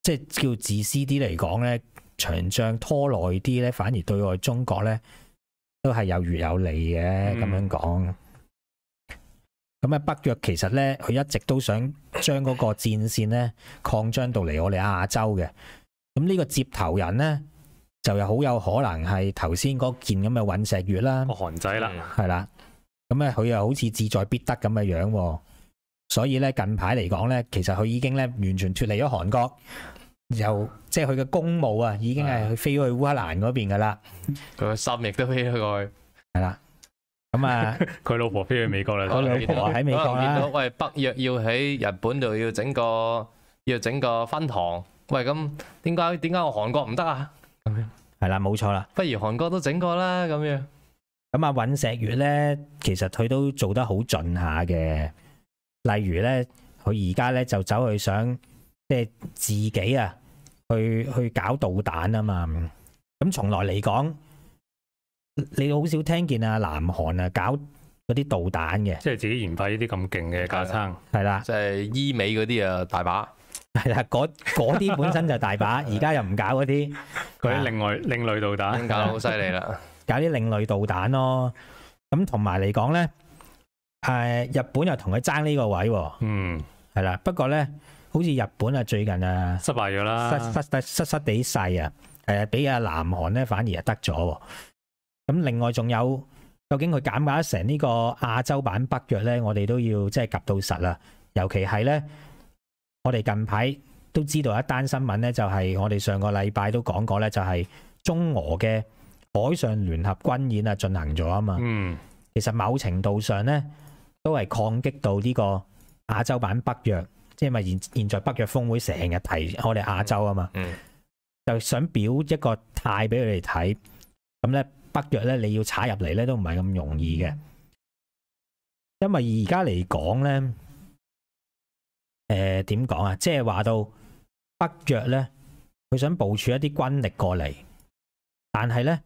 即系叫自私啲嚟講咧。長仗拖耐啲咧，反而對外中國咧都係有余有利嘅。咁樣講，咁啊北約其實咧，佢一直都想將嗰個戰線咧擴張到嚟我哋亞洲嘅。咁呢個接頭人咧，就又好有可能係頭先嗰件咁嘅陨石月啦。韓仔啦，係啦。咁咧佢又好似志在必得咁嘅樣喎。所以咧近排嚟講咧，其實佢已經咧完全脱離咗韓國。又即係佢嘅公務啊，已經係去飛去烏克蘭嗰邊噶啦。佢個心亦都飛去，系啦。咁啊，佢老婆飛去美國啦。佢老婆喺美國啦。喂，北約要喺日本度要整個要整个分堂。喂，咁點解点解我韓國唔得啊？咁样係啦，冇錯啦。不如韓國都整個啦咁样。咁啊，尹石月咧，其實佢都做得好尽下嘅。例如咧，佢而家咧就走去想即係自己啊。去去搞導彈啊嘛！咁從來嚟講，你好少聽見啊，南韓啊搞嗰啲導彈嘅。即係自己研發呢啲咁勁嘅架撑，係啦。即係伊美嗰啲啊，大把。係啦，嗰嗰啲本身就大把，而家又唔搞嗰啲。佢另外另類導彈。搞得好犀利啦！搞啲另類導彈咯。咁同埋嚟講咧，誒日本又同佢爭呢個位喎。嗯。係啦，不過咧。好似日本啊，最近啊，失敗咗啦，失失失失地細啊，诶，俾啊南韓咧反而系得咗喎。咁另外仲有，究竟佢减價成呢個亞洲版北約咧，我哋都要即係及到實啦。尤其係咧，我哋近排都知道一單新聞咧，就係我哋上個禮拜都講過咧，就係中俄嘅海上聯合軍演啊進行咗啊嘛。嗯，其實某程度上咧，都係抗擊到呢個亞洲版北約。因為現现在北約峰會成日提我哋亞洲啊嘛，就想表一個態俾佢哋睇。咁咧北約咧，你要踩入嚟咧都唔係咁容易嘅。因為而家嚟講咧，诶點講啊？即係話到北約咧，佢想部署一啲軍力過嚟，但係咧，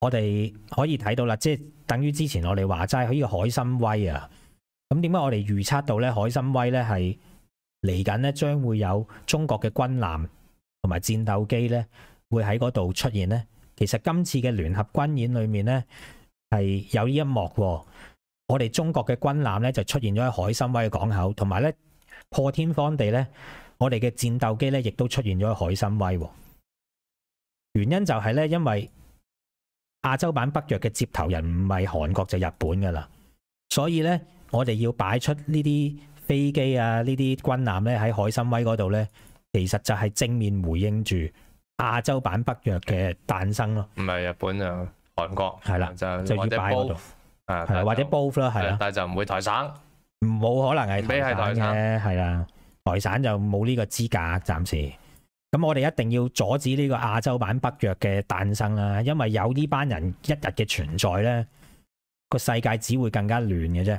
我哋可以睇到啦，即係等於之前我哋話齋，呢個海參崴啊。咁點解我哋預測到咧海參崴咧係？嚟紧呢将会有中国嘅军舰同埋战斗机呢会喺嗰度出现呢其实今次嘅联合军演里面呢系有呢一幕。我哋中国嘅军舰呢就出现咗喺海参崴嘅港口，同埋呢破天荒地呢，我哋嘅战斗机呢亦都出现咗喺海参崴。原因就系呢，因为亚洲版北约嘅接头人唔系韩国就日本噶啦，所以呢，我哋要摆出呢啲。飛機啊！呢啲軍艦咧喺海參威嗰度咧，其實就係正面回應住亞洲版北約嘅誕生咯。唔係日本就韓國，係啦，就就要 both 或者 both 啦，係啦，但係就唔會台省，冇可能係。係台省，係啦，台省就冇呢個資格，暫時。咁我哋一定要阻止呢個亞洲版北約嘅誕生啦，因為有呢班人一日嘅存在咧，個世界只會更加亂嘅啫。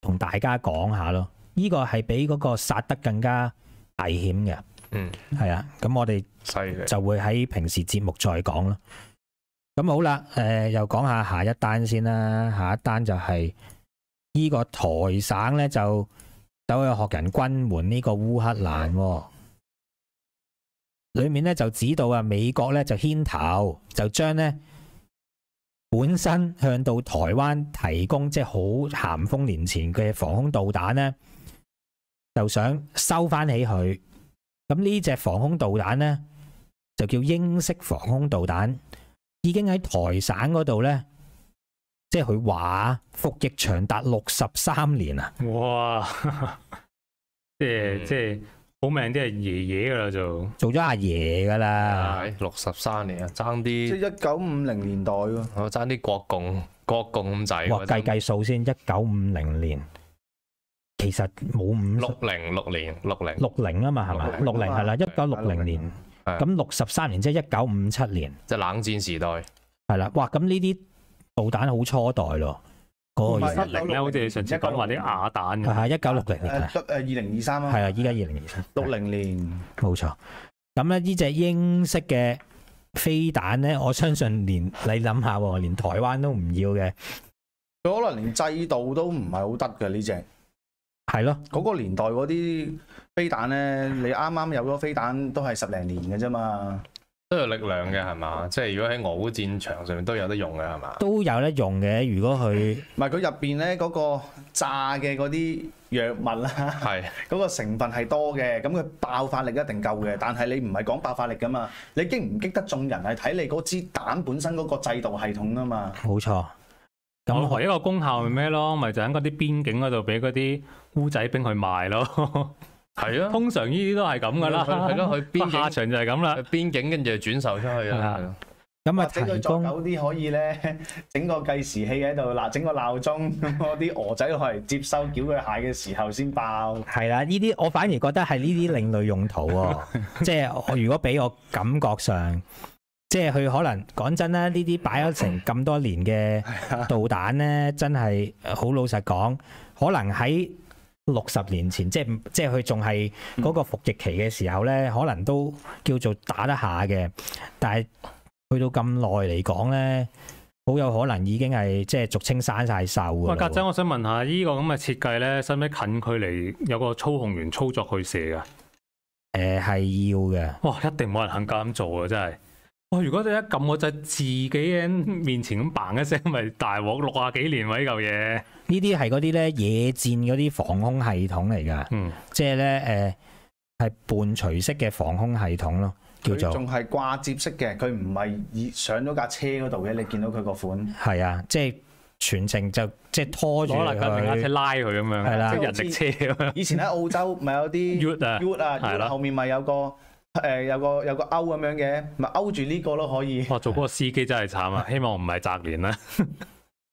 同大家讲下咯，呢个系比嗰个杀得更加危险嘅。嗯，系啊，咁我哋就会喺平时节目再讲啦。咁好啦，诶，又讲下下一单先啦。下一单就系呢个台省咧，就走去学人军援呢个乌克兰，里面咧就指到啊，美国咧就牵头就将咧。本身向到台湾提供即系好咸丰年前嘅防空导弹呢，就想收翻起佢。咁呢只防空导弹呢，就叫英式防空导弹，已经喺台省嗰度呢，即系佢话服役长达六十三年啊！哇，即系即系。好命啲系爷爷噶啦，就做咗阿爷噶啦，六十三年啊，争啲即系一九五零年代喎，我争啲国共国共仔，哇计计数先，一九五零年其实冇五六零六年六零六零啊嘛系嘛六零系啦一九六零年咁六十三年即系一九五七年，即系冷战时代系啦，哇咁呢啲导弹好初代咯。唔係七零咧，好似上次講話啲鴨蛋係一九六零。年，誒二零二三啊，係啊，依家二零二三。六零年，冇錯。咁咧，呢只英式嘅飛彈咧，我相信連你諗下喎，連台灣都唔要嘅，佢可能連制度都唔係好得嘅呢只，係咯。嗰個年代嗰啲飛彈咧，你啱啱有咗飛彈都係十零年嘅啫嘛。都有力量嘅系嘛，即系如果喺俄乌战场上面都有得用嘅系嘛，都有得用嘅。如果佢唔系佢入边咧嗰个炸嘅嗰啲药物啦，系 嗰个成分系多嘅，咁佢爆发力一定够嘅。但系你唔系讲爆发力噶嘛，你激唔激得众人系睇你嗰支弹本身嗰个制度系统啊嘛。冇错，任何一个功效系咩咯，咪就喺嗰啲边境嗰度俾嗰啲乌仔兵去卖咯。系啊，通常呢啲都系咁噶啦，系咯，佢边场就系咁啦，边境跟住转售出去啊。咁啊，睇到有啲可以咧，整个计时器喺度嗱，整个闹钟，嗰 啲鹅仔去接收缴佢蟹嘅时候先爆。系啦，呢啲我反而觉得系呢啲另类用途，即系我如果俾我感觉上，即系佢可能讲真啦，呢啲摆咗成咁多年嘅导弹咧，真系好老实讲，可能喺。六十年前，即系即系佢仲系嗰个服役期嘅时候咧，可能都叫做打得下嘅。但系去到咁耐嚟讲咧，好有可能已经系即系俗称生晒寿。喂，格仔，我想问下呢个咁嘅设计咧，使唔使近距离有个操控员操作去射噶？诶，系要嘅。哇，一定冇人肯咁做啊！真系哇，如果你一揿我就自己喺面前咁嘭一声，咪大镬六啊几年位嚿嘢。呢啲係嗰啲咧野戰嗰啲防空系統嚟㗎，即係咧诶係伴隨式嘅防空系統咯，叫做仲係掛接式嘅，佢唔係上咗架車嗰度嘅，你見到佢個款係啊，即係全程就即係拖住佢，拉佢咁樣，即係人力車以前喺澳洲咪有啲 u 啊，後面咪有個誒有個有个勾咁樣嘅，咪勾住呢個咯可以。哇，做嗰個司機真係慘啊！希望唔係杂鏈啦。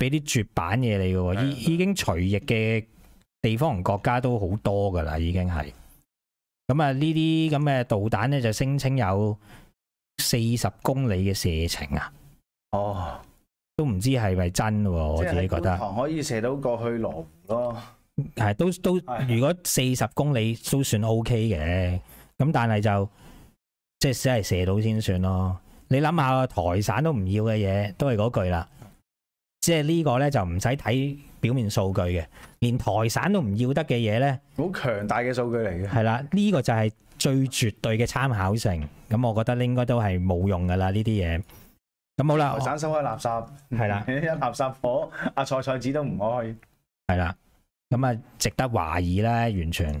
俾啲絕版嘢你嘅，已已經除役嘅地方同國家都好多噶啦，已經係。咁啊，呢啲咁嘅導彈咧就聲稱有四十公里嘅射程啊。哦，都唔知係咪真喎，我自己覺得。可以射到過去羅湖咯。係，都都如果四十公里都算 O K 嘅，咁但係就即係只係射到先算咯。你諗下，台散都唔要嘅嘢，都係嗰句啦。即系呢个咧就唔使睇表面数据嘅，连台散都唔要得嘅嘢咧，好强大嘅数据嚟嘅。系啦，呢个就系最绝对嘅参考性。咁我觉得应该都系冇用噶啦呢啲嘢。咁好啦，台省收开垃圾系啦，一垃圾火阿蔡蔡子都唔开。系啦，咁啊值得怀疑啦，完全。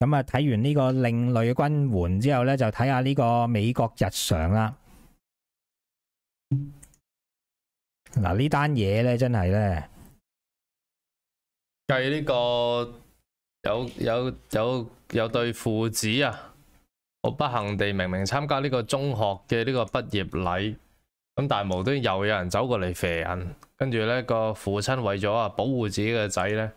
咁啊睇完呢个另类军援之后咧，就睇下呢个美国日常啦。嗱呢单嘢咧，真系咧，计呢个有有有有对父子啊！我不幸地明明参加呢个中学嘅呢个毕业礼，咁但系无端又有人走过嚟肥人，跟住咧个父亲为咗啊保护自己嘅仔咧，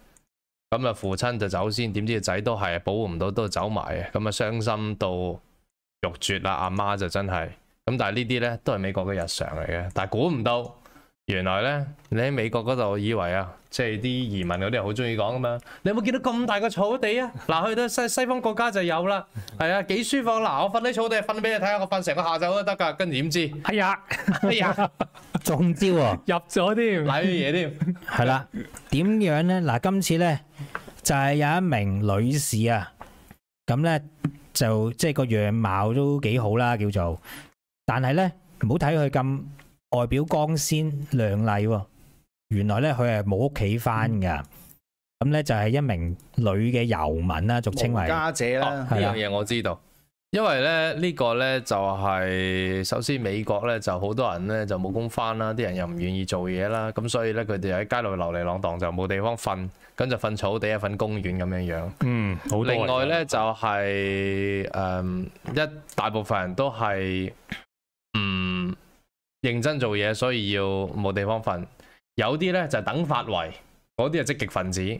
咁啊父亲就走先，点知个仔都系保护唔到都走埋，咁啊伤心到欲绝啦！阿妈就真系，咁但系呢啲咧都系美国嘅日常嚟嘅，但系估唔到。原来咧，你喺美国嗰度以为啊，即系啲移民嗰啲人好中意讲咁样，你有冇见到咁大个草地啊？嗱，去到西西方国家就有啦，系啊，几舒服。嗱，我瞓啲草地瞓俾你睇下，我瞓成个下昼都得噶，跟住点知？哎呀，哎呀，中招啊，入咗添嗱啲嘢添。系啦，点样咧？嗱，今次咧就系有一名女士啊，咁咧就即系个样貌都几好啦，叫做，但系咧唔好睇佢咁。外表光鲜亮丽，原来咧佢系冇屋企翻噶，咁咧就系一名女嘅游民啦，俗称家姐啦。呢样嘢我知道，因为咧呢个咧就系首先美国咧就好多人咧就冇工翻啦，啲人又唔愿意做嘢啦，咁所以咧佢哋喺街度流嚟浪荡，就冇地方瞓，咁就瞓草地啊，瞓公园咁样样。嗯，另外咧就系诶一大部分人都系嗯。認真做嘢，所以要冇地方瞓。有啲咧就等發圍，嗰啲就積極分子。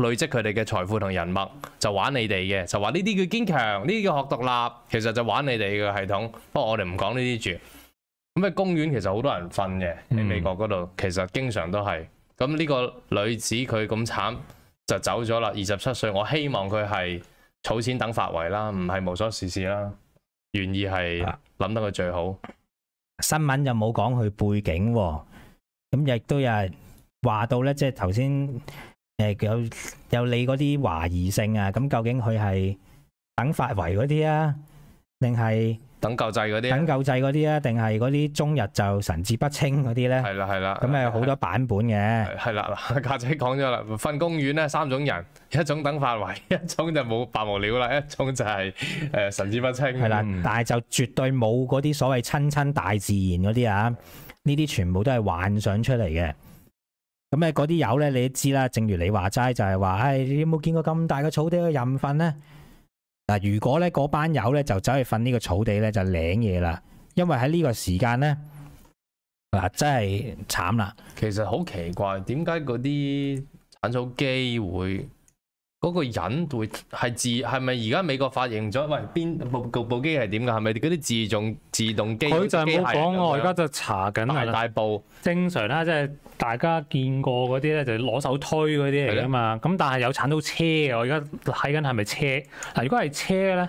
累積佢哋嘅財富同人脉，就玩你哋嘅，就話呢啲叫堅強，呢啲叫學獨立，其實就玩你哋嘅系統。不過我哋唔講呢啲住。咁喺公園其實好多人瞓嘅，喺美國嗰度其實經常都係。咁呢個女子佢咁慘就走咗啦，二十七歲。我希望佢係儲錢等发圍啦，唔係無所事事啦，願意係諗得佢最好。新聞又冇講佢背景喎，咁亦都有人話到咧，即系頭先。誒有有你嗰啲怀疑性啊，咁究竟佢係等發圍嗰啲啊，定係等救濟嗰啲等救濟嗰啲啊，定係嗰啲中日就神志不清嗰啲咧？係啦係啦，咁诶好多版本嘅。係啦，家姐講咗啦，分公園咧三種人，一種等發圍，一種就冇白無聊啦，一種就係誒神志不清。係啦，但係就絕對冇嗰啲所謂親親大自然嗰啲啊，呢啲全部都係幻想出嚟嘅。咁咧，嗰啲友咧，你都知啦。正如你话斋，就系话，唉，你有冇见过咁大嘅草地去任瞓咧？嗱，如果咧嗰班友咧就走去瞓呢个草地咧，就领嘢啦。因为喺呢个时间咧，嗱真系惨啦。其实好奇怪，点解嗰啲铲草机会？嗰个人会系自系咪而家美国发型咗？喂，边部部部机系点噶？系咪嗰啲自动自动机？佢就冇讲我而家就查紧，系大部正常啦，即系大家见过嗰啲咧就攞手推嗰啲嚟噶嘛。咁但系有铲到车嘅，我而家睇紧系咪车？嗱，如果系车咧。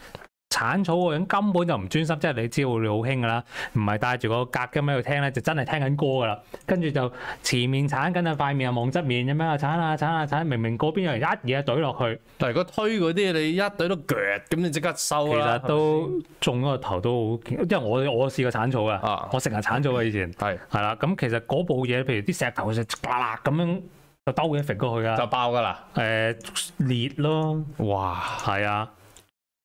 铲草嗰人根本就唔专心，即系你知道你好兴噶啦，唔系戴住个隔音喺度听咧，就真系听紧歌噶啦。跟住就前面铲紧，啊块面啊，望侧面咁样啊，铲啊铲啊铲，明明嗰边有人一嘢怼落去，但系如果推嗰啲你一怼到锯，咁你即刻收啦。其实都中咗个头都好，因为我我试过铲草噶，我成日铲草啊以前。系系啦，咁其实嗰部嘢，譬如啲石头就啦咁样就兜 e f 过去啊，就爆噶啦，诶裂咯。哇，系啊。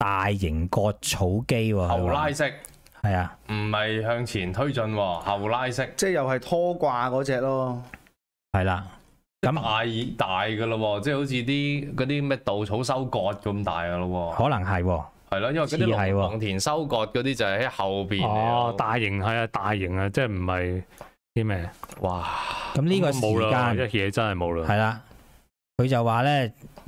大型割草机，后拉式系啊，唔系向前推进，后拉式，即系又系拖挂嗰只咯，系啦，咁太大噶咯，即系好似啲嗰啲咩稻草收割咁大噶咯，可能系系咯，因为嗰啲农田收割嗰啲就系喺后边哦，大型系啊，大型啊，即系唔系啲咩，哇，咁呢个冇啦，啲嘢真系冇啦，系啦，佢就话咧。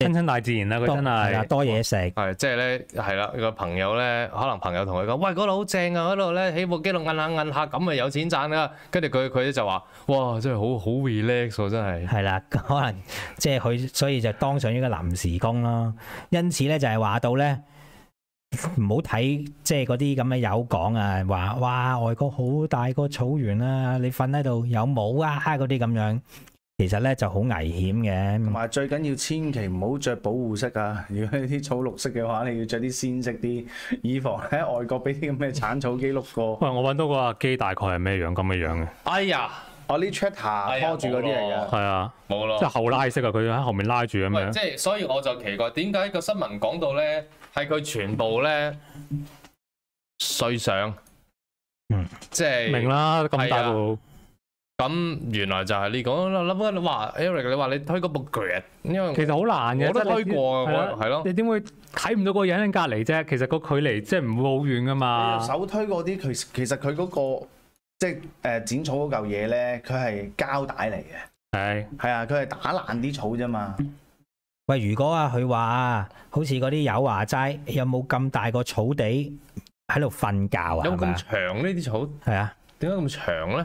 亲亲大自然啦，佢真系系多嘢食系，即系咧，系啦个朋友咧，可能朋友同佢讲，喂，嗰度好正啊，嗰度咧喺部机度摁下摁下，咁咪有钱赚啦。跟住佢佢咧就话，哇，真系好好 relax 啊，真系系啦，可能即系佢，所以就当上呢个临时工啦。因此咧就系话到咧，唔好睇即系嗰啲咁嘅有讲啊，话哇外国好大个草原啊，你瞓喺度有冇啊嗰啲咁样。其实咧就好危险嘅，同埋最紧要千祈唔好着保护色啊！如果啲草绿色嘅话，你要着啲鲜色啲，以防喺外国俾啲咁嘅铲草机碌过。喂，我搵到个阿基，大概系咩样咁嘅样嘅？哎呀，我呢 c h a c t o r 拖住嗰啲嚟嘅，系啊，冇咯，即系后拉式啊，佢喺后面拉住咁样。即系所以我就奇怪，点解个新闻讲到咧，系佢全部咧碎上，嗯，即系明啦，咁大部。咁原来就系呢个，谂翻你话 Eric，你话你推嗰部锯，因为其实好难嘅，我都推过，系咯。你点会睇唔到个影喺隔篱啫？其实个距离即系唔会好远噶嘛。手推嗰啲，其实其实佢嗰个即系诶剪草嗰嚿嘢咧，佢系胶带嚟嘅，系系啊，佢系打烂啲草啫嘛。喂，如果啊，佢话好似嗰啲有华斋，有冇咁大个草地喺度瞓觉啊？有咁长呢啲草？系啊，点解咁长咧？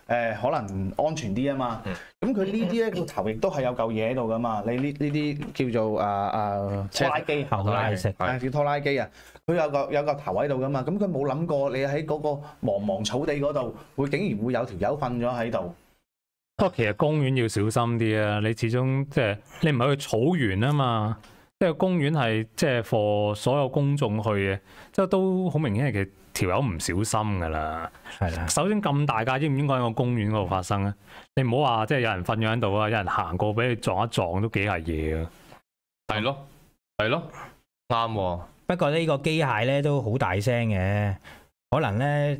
誒可能安全啲啊嘛，咁佢呢啲咧個頭亦都係有嚿嘢喺度噶嘛。你呢呢啲叫做啊啊拖拉機，拖拉式，叫拖拉機啊。佢有個有嚿頭喺度噶嘛。咁佢冇諗過你喺嗰個茫茫草地嗰度，會竟然會有條友瞓咗喺度。不過其實公園要小心啲啊。你始終即係你唔係去草原啊嘛，即係公園係即係 for 所有公眾去嘅，即係都好明顯係其。條友唔小心噶啦，啦。首先咁大架，應唔應該喺個公園嗰度發生你唔好話，即係有人瞓咗喺度啊，有人行過俾你撞一撞都幾嚇嘢啊！係咯，係咯，啱。不過呢個機械咧都好大聲嘅，可能咧。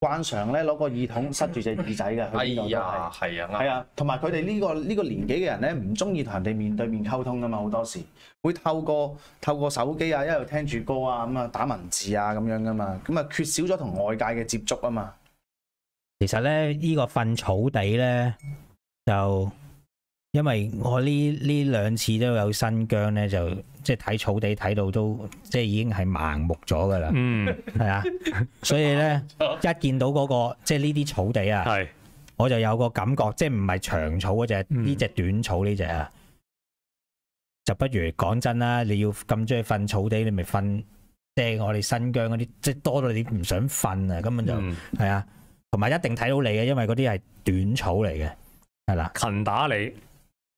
惯常咧攞个耳筒 塞住只耳仔嘅，系啊系啊，系啊，同埋佢哋呢个呢个年纪嘅人咧，唔中意同人哋面对面沟通噶嘛，好多时会透过透过手机啊，一路听住歌啊，咁啊打文字啊，咁样噶嘛，咁啊缺少咗同外界嘅接触啊嘛。其实咧呢个瞓草地咧就。因为我呢呢两次都有新疆咧，就即系睇草地睇到都即系已经系盲目咗噶啦。嗯，系啊，所以咧一见到嗰个即系呢啲草地啊，系我就有个感觉，即系唔系长草嗰只，呢只短草呢只啊，就不如讲真啦。你要咁中意瞓草地，你咪瞓，即系我哋新疆嗰啲，即系多到你唔想瞓啊，根本就系啊，同埋一定睇到你嘅，因为嗰啲系短草嚟嘅，系啦，勤打你。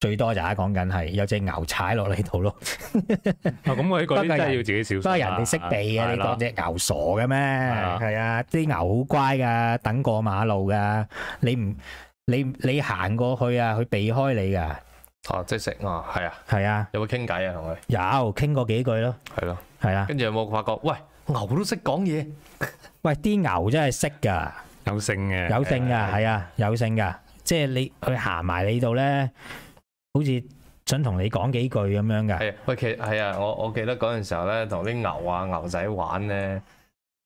最多就係讲紧系有只牛踩落你度咯。咁我呢？嗰真要自己小心。不过人哋识避啊，你讲只牛傻嘅咩？系啊，啲牛好乖噶，等过马路噶。你唔你你行过去啊，佢避开你噶。哦，即系食哦，系啊，系啊，有冇倾偈啊？同佢有倾过几句咯，系咯，系啦。跟住有冇发觉？喂，牛都识讲嘢。喂，啲牛真系识噶，有性嘅，有性噶，系啊，有性噶。即系你佢行埋你度咧。好似想同你讲几句咁样噶系喂其系啊我我记得嗰阵时候咧同啲牛啊牛仔玩咧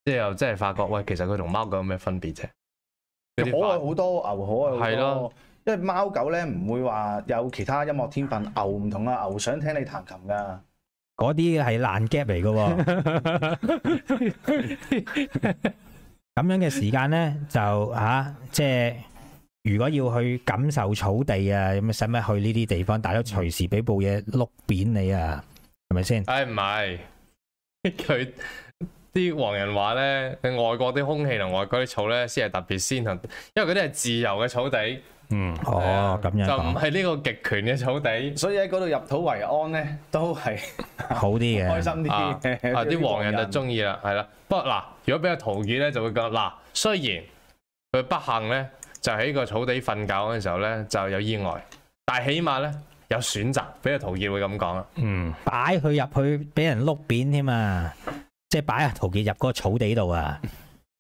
即系又真系发觉喂其实佢同猫狗有咩分别啫可爱好多牛可爱好多因为猫狗咧唔会话有其他音乐天分牛唔同啊牛想听你弹琴噶嗰啲系烂 gap 嚟噶 咁样嘅时间咧就吓即系。如果要去感受草地啊，咁使咩去呢啲地方？大家随时俾部嘢碌扁你啊，系咪先？唉，唔系，佢啲黄人话咧，外国啲空气同外国啲草咧先系特别先行，因为嗰啲系自由嘅草地。嗯，哦，咁样就唔系呢个极权嘅草地。所以喺嗰度入土为安咧，都系 好啲嘅，开心啲啲。啊，啲黄人就中意啦，系啦。不过嗱，如果比较条件咧，就会得嗱，虽然佢不幸咧。就喺個草地瞓覺嗰陣時候咧，就有意外，但系起碼咧有選擇，俾阿陶杰會咁講啦。嗯，擺佢入去俾人碌扁添啊，即系擺阿陶杰入个個草地度啊，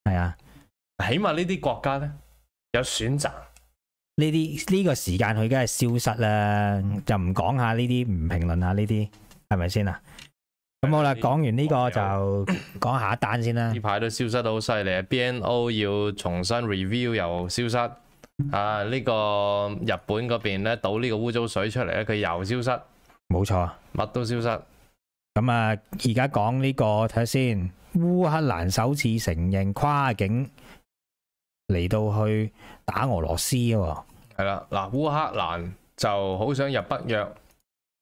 係啊，起碼呢啲國家咧有選擇。呢啲呢個時間佢梗係消失啦，就唔講下呢啲，唔評論下呢啲，係咪先啊？咁好啦，講完呢個就 講下一單先啦。呢排都消失得好犀利，BNO 要重新 review 又消失。啊，呢個日本嗰邊咧倒呢個污糟水出嚟咧，佢又消失。冇錯，乜都消失。咁啊，而家講呢個睇下先。烏克蘭首次承認跨境嚟到去打俄羅斯喎。係啦，嗱，烏克蘭就好想入北約。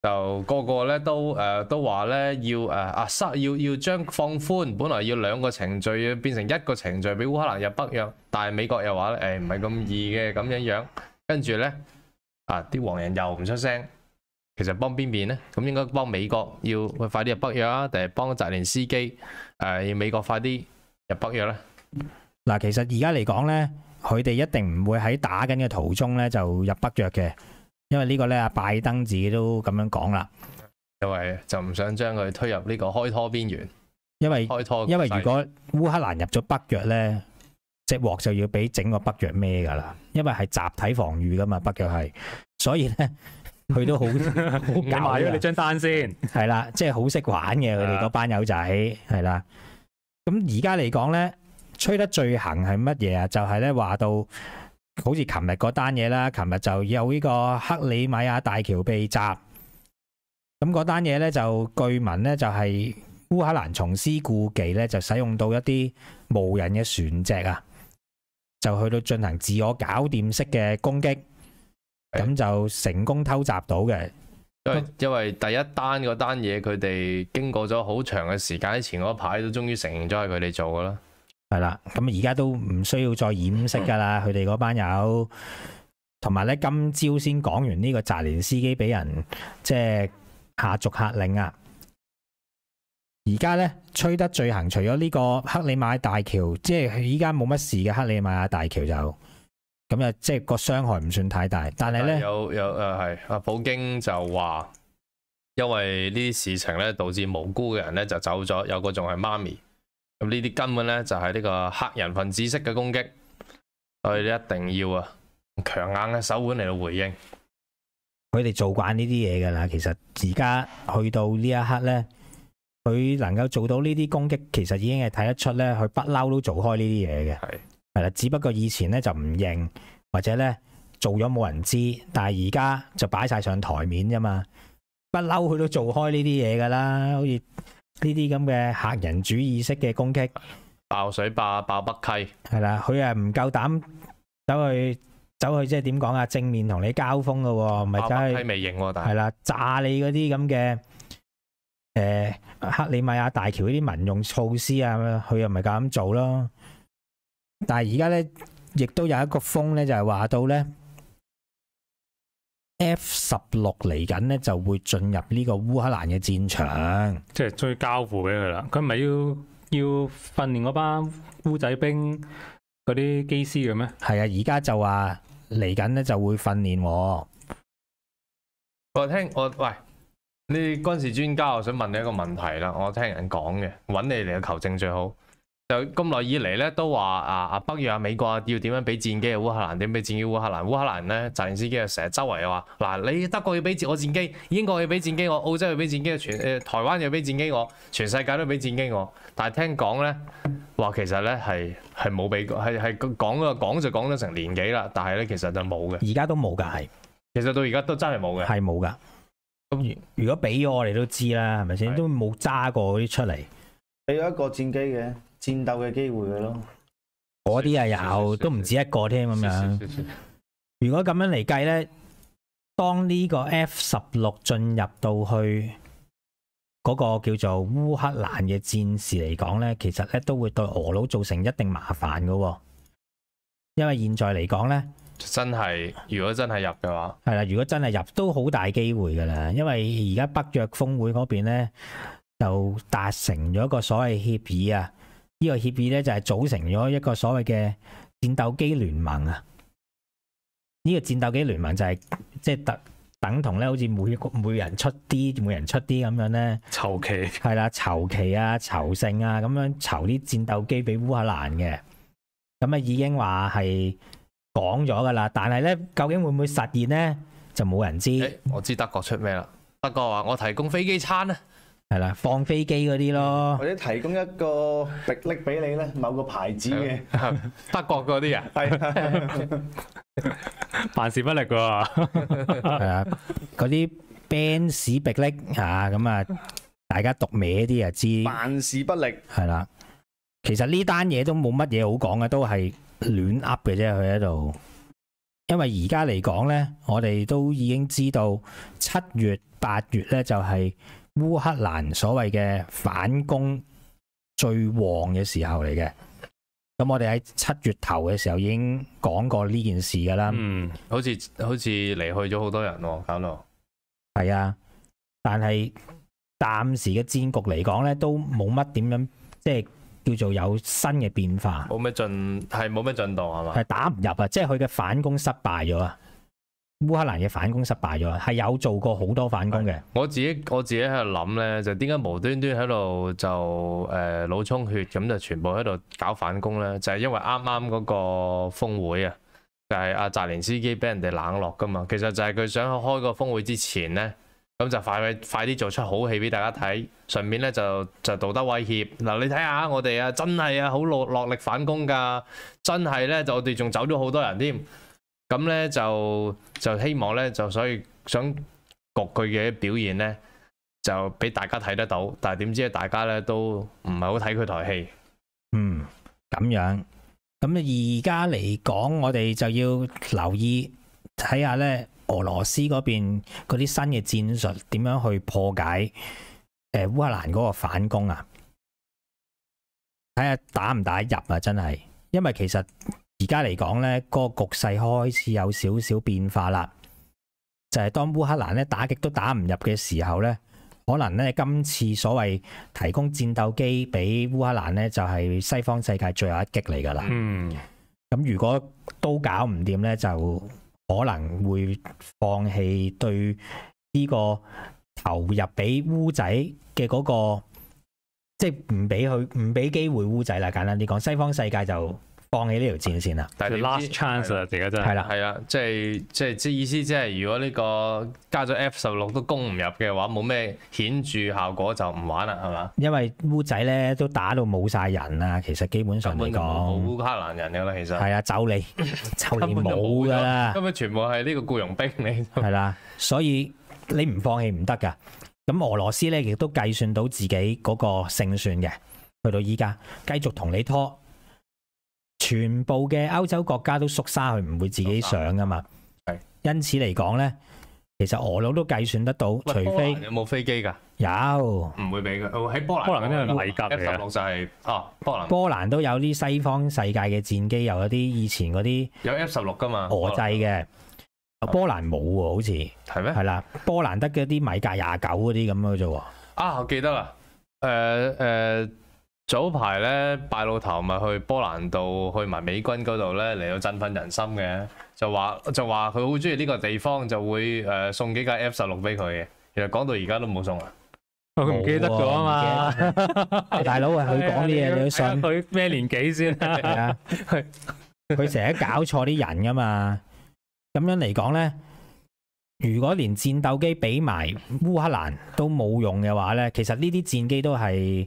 就个个咧都诶都话咧要诶啊塞要要将放宽本来要两个程序变成一个程序俾乌克兰入北约，但系美国又话咧诶唔系咁易嘅咁样样，跟住咧啊啲黄人又唔出声，其实帮边边咧？咁应该帮美国要快啲入北约啊，定系帮泽连斯基诶？要美国快啲入北约咧？嗱，其实而家嚟讲咧，佢哋一定唔会喺打紧嘅途中咧就入北约嘅。因为呢个咧，阿拜登自己都咁样讲啦，因为就唔想将佢推入呢个开拖边缘。因为开拖，因为如果乌克兰入咗北约咧，只镬就要俾整个北约咩噶啦，因为系集体防御噶嘛，北约系。所以咧，佢都好，你卖咗你张单先。系啦，即系好识玩嘅佢哋嗰班友仔，系啦。咁而家嚟讲咧，吹得最行系乜嘢啊？就系咧话到。好似琴日嗰单嘢啦，琴日就有呢个克里米亚大桥被袭，咁嗰单嘢咧就据闻咧就系乌克兰重施故技咧，就使用到一啲无人嘅船只啊，就去到进行自我搞掂式嘅攻击，咁就成功偷袭到嘅。因为因为第一单嗰单嘢，佢哋经过咗好长嘅时间，前嗰排都终于承认咗系佢哋做噶啦。系啦，咁而家都唔需要再掩飾噶啦。佢哋嗰班友，同埋咧，今朝先講完呢個雜连司機俾人即係下逐客令啊。而家咧吹得最行，除咗呢個克里馬亞大橋，即係依家冇乜事嘅克里馬亞大橋就咁啊，即係個傷害唔算太大。但係咧，有有诶系啊，普京就話因為呢啲事情咧，導致無辜嘅人咧就走咗，有個仲係媽咪。咁呢啲根本咧就係呢個黑人分子式嘅攻擊，所以一定要啊強硬嘅手腕嚟到回應。佢哋做慣呢啲嘢㗎啦，其實而家去到呢一刻咧，佢能夠做到呢啲攻擊，其實已經係睇得出咧，佢不嬲都做開呢啲嘢嘅。係系啦，只不過以前咧就唔認或者咧做咗冇人知，但係而家就擺晒上台面啫嘛，不嬲佢都做開呢啲嘢㗎啦，好似～呢啲咁嘅客人主義式嘅攻擊，爆水坝、爆北溪，系啦，佢啊唔夠膽走去走去，即系點講啊？正面同你交鋒嘅喎，咪走係未認喎，但係係啦，炸你嗰啲咁嘅诶，克里米亞大橋呢啲民用措施啊，佢又唔係咁做咯。但係而家咧，亦都有一個風咧，就係話到咧。F 十六嚟紧呢，就会进入呢个乌克兰嘅战场，即系最交付俾佢啦。佢唔系要要训练嗰班乌仔兵嗰啲机师嘅咩？系啊，而家就话嚟紧呢就会训练。我听我喂你军事专家，我想问你一个问题啦。我听人讲嘅，揾你嚟求证最好。就咁耐以嚟咧，都話啊啊，北約啊、美國啊，要點樣俾戰機啊？烏克蘭點俾戰機烏克蘭？烏克蘭咧，戰機司機啊，成日周圍話嗱，你德國要俾我戰機，英國要俾戰機，我澳洲要俾戰機，全誒台灣又俾戰機我，全世界都俾戰機我。但係聽講咧，話其實咧係係冇俾，係係講個講就講咗成年幾啦。但係咧，其實就冇嘅。而家都冇㗎，係其實到而家都真係冇嘅，係冇㗎。咁如果俾我哋都知啦，係咪先都冇揸過啲出嚟俾咗一個戰機嘅。战斗嘅机会嘅咯，嗰啲啊有都唔止一个添咁样。如果咁样嚟计咧，当呢个 F 十六进入到去嗰个叫做乌克兰嘅战士嚟讲咧，其实咧都会对俄佬造成一定麻烦嘅。因为现在嚟讲咧，真系如果真系入嘅话，系啦，如果真系入都好大机会噶啦，因为而家北约峰会嗰边咧就达成咗一个所谓协议啊。呢個協議咧就係組成咗一個所謂嘅戰鬥機聯盟啊！呢個戰鬥機聯盟就係即系等等同咧，好似每一個每人出啲，每人出啲咁樣咧。籌期係啦，籌期啊，籌胜啊，咁樣籌啲戰鬥機俾烏克蘭嘅。咁啊已經話係講咗噶啦，但係咧究竟會唔會實現咧，就冇人知。我知德國出咩啦？德國話我提供飛機餐啊！系啦，放飛機嗰啲咯，或者提供一個霹力俾你咧，某個牌子嘅 德國嗰啲人，办事不力喎。系啊，嗰啲 band 史力力咁啊，大家讀歪啲啊，知办事不力係啦。其實呢單嘢都冇乜嘢好講嘅，都係亂噏嘅啫。佢喺度，因為而家嚟講咧，我哋都已經知道七月八月咧就係。乌克兰所谓嘅反攻最旺嘅时候嚟嘅，咁我哋喺七月头嘅时候已经讲过呢件事噶啦。嗯，好似好似离去咗好多人喎，搞到系啊，但系暂时嘅战局嚟讲咧，都冇乜点样，即系叫做有新嘅变化。冇咩进系冇咩进度系嘛？系打唔入啊，即系佢嘅反攻失败咗啊！烏克蘭嘅反攻失敗咗，係有做過好多反攻嘅。我自己我自己喺度諗咧，就點解無端端喺度就誒腦充血咁就全部喺度搞反攻咧？就係因為啱啱嗰個峰會啊，就係阿泽连斯基俾人哋冷落噶嘛。其實就係佢想開個峰會之前咧，咁就快快啲做出好戲俾大家睇，順便咧就就道德威胁。嗱，你睇下我哋啊，真係啊，好落落力反攻噶，真係咧就我哋仲走咗好多人添。咁咧就就希望咧就所以想焗佢嘅表現咧就俾大家睇得到，但系點知大家咧都唔係好睇佢台戲。嗯，咁樣咁而家嚟講，我哋就要留意睇下咧，俄羅斯嗰邊嗰啲新嘅戰術點樣去破解誒烏克蘭嗰個反攻啊！睇下打唔打入啊！真係，因為其實。而家嚟講呢個局勢開始有少少變化啦。就係當烏克蘭咧打擊都打唔入嘅時候呢可能呢今次所謂提供戰鬥機俾烏克蘭呢，就係西方世界最後一擊嚟㗎啦。嗯，咁如果都搞唔掂呢，就可能會放棄對呢個投入俾烏仔嘅嗰個，即系唔俾佢唔俾機會烏仔啦。簡單啲講，西方世界就。放弃呢条战线啦，但系 last chance 啦，而家真系系啦，系啊，即系即系，即系意思即系，如果呢个加咗 F 十六都攻唔入嘅话，冇咩显著效果就唔玩啦，系嘛？因为乌仔咧都打到冇晒人啦，其实基本上嚟讲，乌克兰人嘅啦，其实系啊，走你，走 你冇噶啦，根本全部系呢个雇佣兵嚟。系啦，所以你唔放弃唔得噶。咁俄罗斯咧亦都计算到自己嗰个胜算嘅，去到依家继续同你拖。全部嘅歐洲國家都縮沙佢唔會自己上噶嘛，系因此嚟講咧，其實俄佬都計算得到，除非有冇飛機㗎？有，唔會俾佢喺波蘭。波蘭嗰啲米格嚟嘅。F 十六就係啊，波蘭。波兰都有啲西方世界嘅戰機，有啲以前嗰啲有 F 十六㗎嘛，俄製嘅。波蘭冇喎，好似係咩？係啦，波蘭得嗰啲米格廿九嗰啲咁嘅啫喎。啊，記得啦，诶。誒。早排咧，拜老頭咪去波蘭度，去埋美軍嗰度咧嚟到振奮人心嘅，就話就話佢好中意呢個地方，就會誒送幾架 F 十六俾佢嘅。其實講到而家都冇送啊，佢唔記得咗啊嘛！大佬啊，佢講嘢，你信佢咩年紀先？啊？佢成日搞錯啲人噶嘛。咁樣嚟講咧，如果連戰鬥機俾埋烏克蘭都冇用嘅話咧，其實呢啲戰機都係。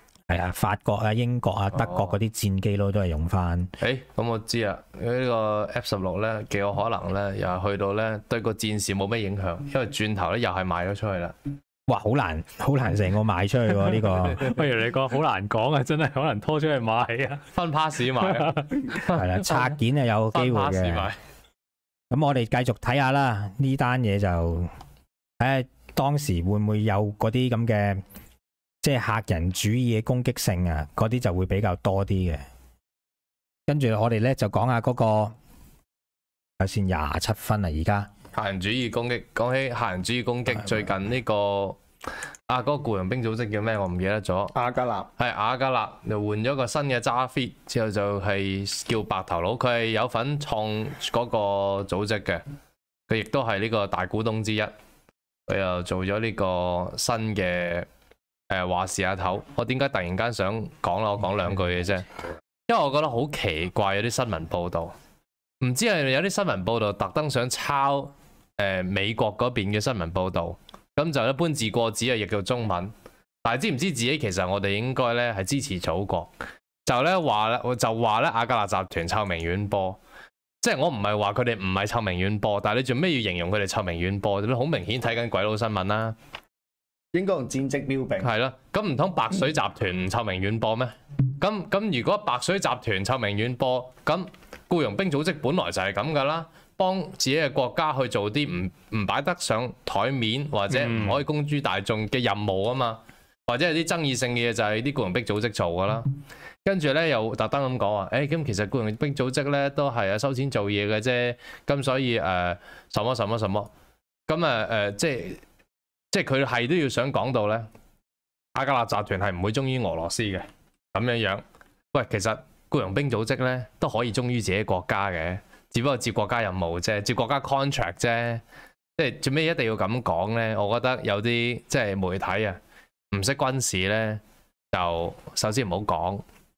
系啊，法國啊、英國啊、德國嗰啲戰機咯，都係用翻。誒，咁我知啊，呢個 F 十六咧，幾有可能咧，又係去到咧對個戰事冇咩影響，因為轉頭咧又係卖咗出去啦。哇，好難，好難成個卖出去喎呢個。不如你講，好難講啊，真係可能拖出去賣啊，分 pass 買啊。啦，拆件啊有機會嘅。咁我哋繼續睇下啦，呢單嘢就睇下當時會唔會有嗰啲咁嘅。即系客人主义嘅攻击性啊，嗰啲就会比较多啲嘅。跟住我哋咧就讲下嗰个，头先廿七分啊，而家。客人主义攻击，讲起客人主义攻击，最近呢个啊，嗰个雇佣兵组织叫咩？我唔记得咗。阿加纳系阿加纳又换咗个新嘅扎 fit 之后就系叫白头佬，佢系有份创嗰个组织嘅，佢亦都系呢个大股东之一，佢又做咗呢个新嘅。誒話事下頭，我點解突然間想講啦？我讲兩句嘅啫，因為我覺得好奇怪有啲新聞報導，唔知係有啲新聞報導特登想抄誒美國嗰邊嘅新聞報導，咁就一般字过紙啊，亦叫中文。但系知唔知自己其實我哋應該咧係支持祖國？就咧话咧，就話咧，阿加納集團臭名遠播，即係我唔係話佢哋唔係臭名遠播，但係你做咩要形容佢哋臭名遠播？你好明顯睇緊鬼佬新聞啦！应该用战绩标炳系啦，咁唔通白水集团唔臭名远播咩？咁咁如果白水集团臭名远播，咁雇佣兵组织本来就系咁噶啦，帮自己嘅国家去做啲唔唔摆得上台面或者唔可以公诸大众嘅任务啊嘛，或者系啲争议性嘅嘢就系啲雇佣兵组织做噶啦。跟住咧又特登咁讲啊，诶咁其实雇佣兵组织咧都系啊收钱做嘢嘅啫，咁所以诶什么什么什么咁诶诶即系。即係佢係都要想講到咧，阿加纳集團係唔會忠于俄羅斯嘅咁樣樣。喂，其實雇佣兵組織咧都可以忠于自己國家嘅，只不過接國家任務啫，接國家 contract 啫。即係做咩一定要咁講咧，我覺得有啲即係媒體啊，唔識軍事咧，就首先唔好講。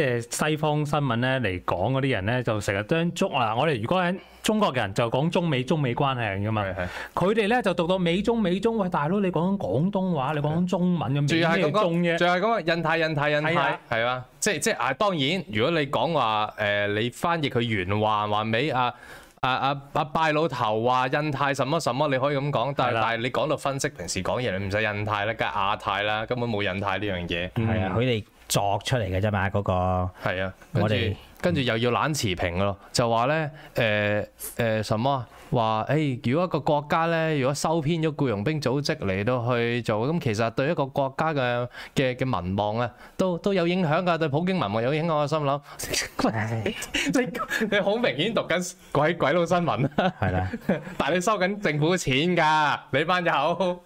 即係西方新聞咧嚟講嗰啲人咧，就成日將中啊！我哋如果喺中國人就講中美中美關係㗎嘛。佢哋咧就讀到美中美中喂，大佬你講廣東話，你講中文咁，仲係咁嘅，仲係講印太印太印太係啊！即係即係啊！當然，如果你講話誒，你翻譯佢原話話美啊啊啊啊拜老頭話印太什麼什麼，你可以咁講。但系但係你講到分析平時講嘢，你唔使印太啦，梗係亞太啦，根本冇印太呢樣嘢。係啊，佢哋。作出嚟嘅啫嘛，嗰個，我哋。跟住又要攬持平咯，就話咧誒誒什麼話？誒如果一個國家咧，如果收編咗雇佣兵組織嚟到去做，咁其實對一個國家嘅嘅嘅民望啊，都都有影響噶。對普京民望有影響，我心諗，你 你好明顯讀緊 鬼鬼佬新聞係啦，但係你收緊政府錢㗎，你班友，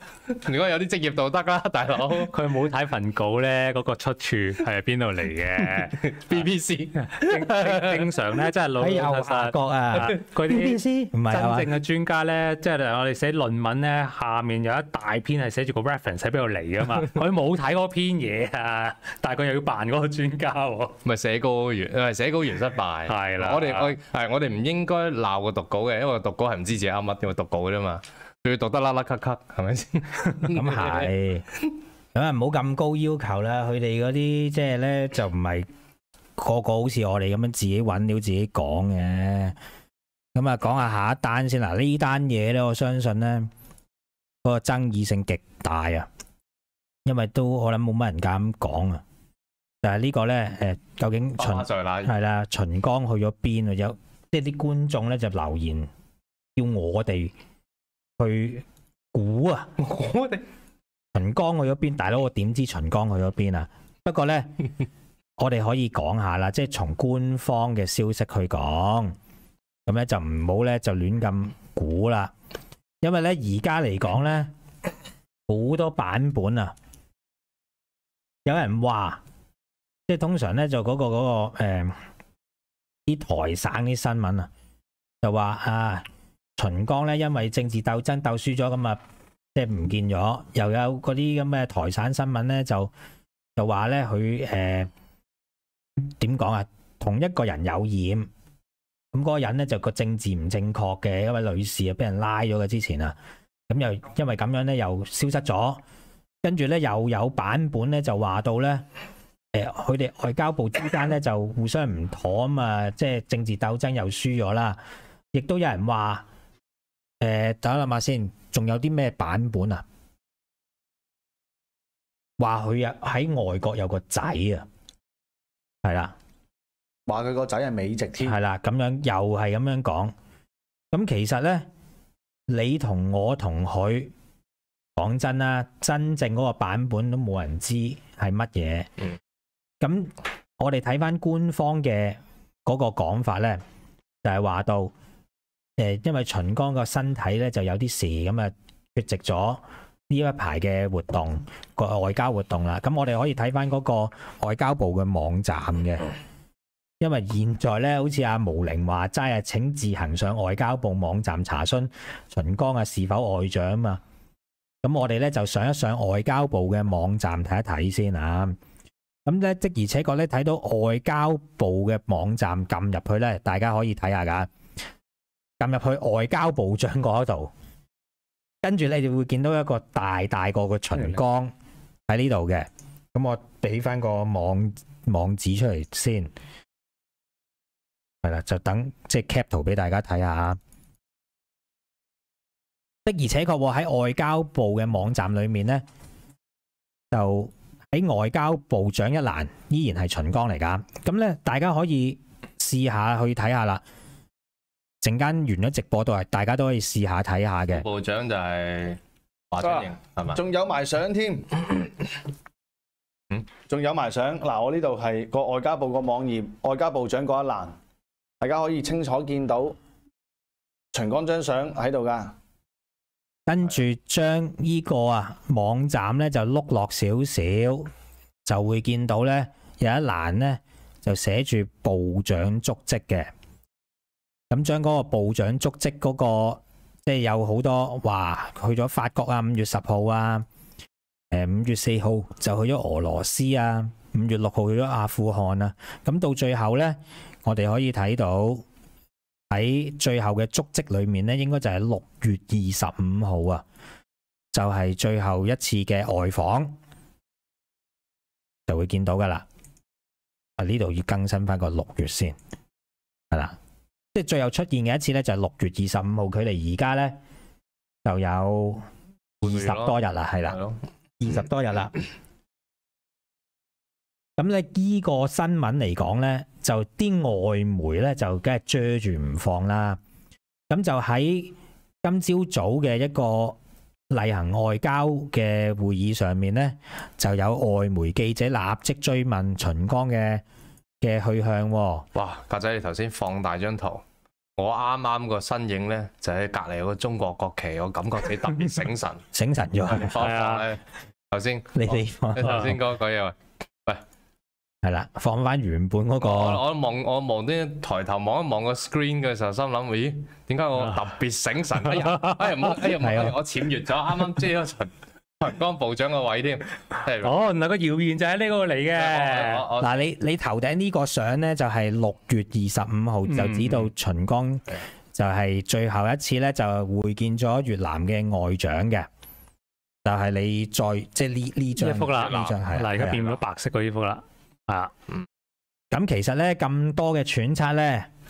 如果有啲職業道德啦，大佬。佢冇睇份稿咧，嗰個出處係邊度嚟嘅？BBC。正常咧，即係老實啊。佢啲唔真正嘅專家咧，即係我哋寫論文咧，下面有一大篇係寫住個 reference，喺边度嚟噶嘛？佢冇睇嗰篇嘢啊，但系佢又要扮嗰個專家喎。唔係寫稿員，唔写寫稿員失敗。係啦，我哋我我哋唔應該鬧個讀稿嘅，因為讀稿係唔知自己啱乜，因為讀稿啫嘛，仲要讀得啦啦咳咳，係咪先？咁係，咁啊，唔好咁高要求啦。佢哋嗰啲即係咧，就唔係。个个好似我哋咁样自己揾料自己讲嘅，咁啊讲下下一单先啦。呢单嘢咧，我相信咧，个争议性极大啊，因为都我谂冇乜人敢讲啊。但系呢个咧，诶，究竟秦系啦，秦刚去咗边啊？有即系啲观众咧就留言叫我哋去估啊。我哋秦刚去咗边？大佬我点知秦刚去咗边啊？不过咧。我哋可以讲下啦，即系从官方嘅消息去讲，咁咧就唔好咧就乱咁估啦，因为咧而家嚟讲咧好多版本啊，有人话即系通常咧就嗰个嗰个诶啲台省啲新闻啊，就话啊秦刚咧因为政治斗争斗输咗咁啊，即系唔见咗，又有嗰啲咁嘅台省新闻咧就就话咧佢诶。点讲啊？同一个人有染，咁嗰个人咧就个政治唔正确嘅一位女士啊，俾人拉咗嘅之前啊，咁又因为咁样咧，又消失咗，跟住咧又有版本咧就话到咧，诶，佢哋外交部之间咧就互相唔妥啊嘛，即系政治斗争又输咗啦，亦都有人话，诶，等下谂下先，仲有啲咩版本啊？话佢啊喺外国有个仔啊。系啦，话佢个仔系美籍添。系啦，咁样又系咁样讲。咁其实咧，你同我同佢讲真啦，真正嗰个版本都冇人知系乜嘢。嗯。咁我哋睇翻官方嘅嗰个讲法咧，就系话到，诶，因为秦刚个身体咧就有啲事，咁啊缺席咗。呢一排嘅活动个外交活动啦，咁我哋可以睇翻嗰个外交部嘅网站嘅，因为现在咧好似阿毛寧話斋啊，请自行上外交部网站查询秦刚啊是否外长啊嘛。咁我哋咧就上一上外交部嘅网站睇一睇先啊。咁咧即而且个咧睇到外交部嘅网站，揿入去咧，大家可以睇下噶，揿入去外交部长嗰度。跟住你哋會見到一個大大個嘅秦江喺呢度嘅，咁我俾翻個網网址出嚟先，系啦，就等即係 c a p 图俾大家睇下的而且確喺外交部嘅網站裏面呢，就喺外交部長一欄依然係秦江嚟㗎。咁呢，大家可以試下去睇下啦。阵間完咗直播都系，大家都可以試下睇下嘅。部長就係華春嘛？仲有埋相添，嗯，仲有埋相嗱。我呢度係個外交部個網頁，外交部長嗰一欄，大家可以清楚見到秦刚張相喺度㗎。跟住將呢個啊網站咧就碌落少少，就會見到咧有一欄咧就寫住部長足跡嘅。咁将嗰个部长足迹嗰个，即系有好多话去咗法国啊，五月十号啊，诶，五月四号就去咗俄罗斯啊，五月六号去咗阿富汗啊，咁到最后呢，我哋可以睇到喺最后嘅足迹里面呢，应该就系六月二十五号啊，就系最后一次嘅外访就会见到噶啦。啊，呢度要更新翻个六月先，系啦。即系最后出现嘅一次咧，就系六月二十五号，距离而家咧就有二十多日啦，系啦，二十多日啦。咁咧呢个新闻嚟讲咧，就啲外媒咧就梗系遮住唔放啦。咁就喺今朝早嘅一个例行外交嘅会议上面咧，就有外媒记者立即追问秦刚嘅。嘅去向喎！哇，格仔你头先放大张图，我啱啱个身影咧就喺隔篱个中国国旗，我感觉自己特别醒神，醒神咗系啊！头先你你你头先讲讲嘢喂，系啦，放翻原本嗰个我望我望啲抬头望一望个 screen 嘅时候，心谂咦，点解我特别醒神？哎呀哎呀哎呀冇，我潜越咗啱啱遮咗层。陈光部长个位添，哦，原系个谣言就喺呢个嚟嘅。嗱，你你头顶呢个相咧就系六月二十五号就指到秦江，就系最后一次咧就会见咗越南嘅外长嘅，就系你再即系呢呢张一幅啦，呢张系嗱，而家变咗白色嗰呢幅啦，啊。咁其实咧咁多嘅揣测咧。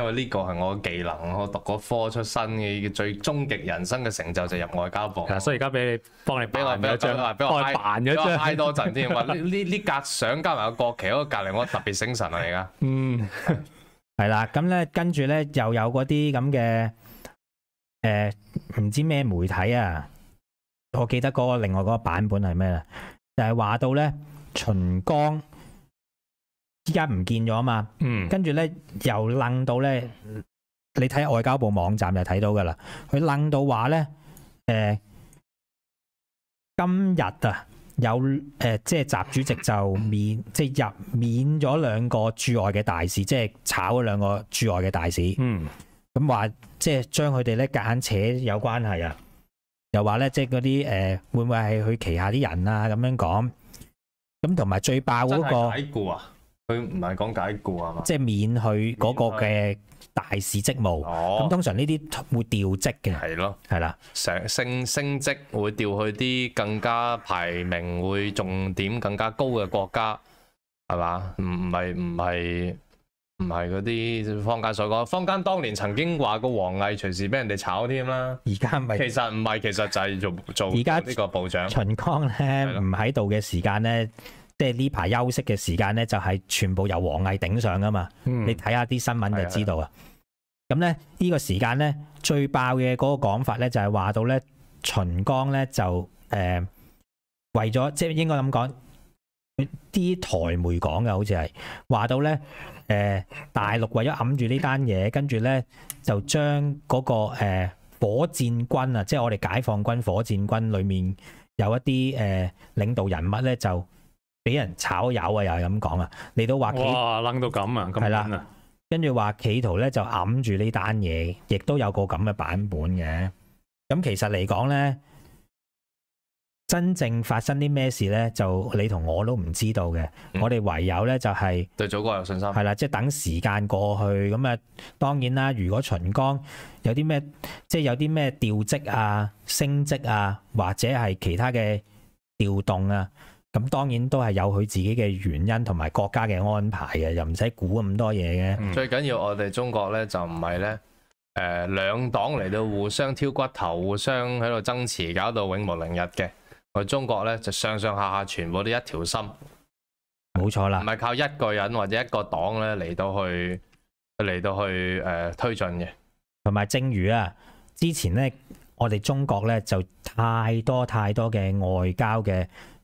因為呢個係我嘅技能，我讀嗰科出身嘅最終極人生嘅成就就入外交部。所以而家俾你幫你俾我俾張，俾我擺咗張，擺多陣添。呢呢呢格相加埋個国旗嗰個隔篱，我特別醒神啊！而家嗯係啦，咁咧跟住咧又有嗰啲咁嘅诶，唔知咩媒體啊？我記得嗰個另外嗰個版本係咩咧？就係話到咧秦剛。依家唔见咗啊嘛，嗯，跟住咧又楞到咧。你睇外交部网站就睇到噶啦。佢楞到话咧，诶，今日啊有诶，即系习主席就免即系入免咗两个驻外嘅大使，即系炒咗两个驻外嘅大使。嗯，咁话即系将佢哋咧，夹硬扯有关系啊。又话咧，即系嗰啲诶，会唔会系佢旗下啲人啊？咁样讲咁同埋最爆嗰个。佢唔係講解雇啊嘛？即係免佢嗰個嘅大使職務。哦。咁通常呢啲會調職嘅。係咯。係啦。上升升職會調去啲更加排名會重點更加高嘅國家，係嘛？唔唔係唔係唔係嗰啲坊間所講。坊間當年曾經話個王毅隨時俾人哋炒添啦。而家唔係。其實唔係，其實就係做做而家呢個部長秦剛咧，唔喺度嘅時間咧。即係呢排休息嘅時間咧，就係全部由王毅頂上噶嘛。你睇下啲新聞就知道啊。咁咧呢個時間咧最爆嘅嗰個講法咧，就係話到咧秦剛咧就誒為咗即系應該咁講，啲台媒講嘅好似係話到咧誒大陸為咗揞住呢單嘢，跟住咧就將嗰個火箭軍啊，即係我哋解放軍火箭軍里面有一啲誒領導人物咧就。俾人炒鱿啊！又系咁讲啊，你都话哇，楞到咁啊，系啦，跟住话企图咧就揞住呢单嘢，亦都有个咁嘅版本嘅。咁其实嚟讲咧，真正发生啲咩事咧，就你同我都唔知道嘅。我哋唯有咧就系对祖国有信心。系啦，即系等时间过去咁啊。当然啦，如果秦刚有啲咩，即系有啲咩调职啊、升职啊，或者系其他嘅调动啊。咁当然都系有佢自己嘅原因，同埋国家嘅安排嘅，又唔使估咁多嘢嘅。最紧要我哋中国咧就唔系咧，诶，两党嚟到互相挑骨头，互相喺度争持，搞到永无宁日嘅。我中国咧就上上下下全部都一条心，冇错啦，唔系靠一个人或者一个党咧嚟到去嚟到去诶推进嘅。同埋，正如啊，之前咧我哋中国咧就太多太多嘅外交嘅。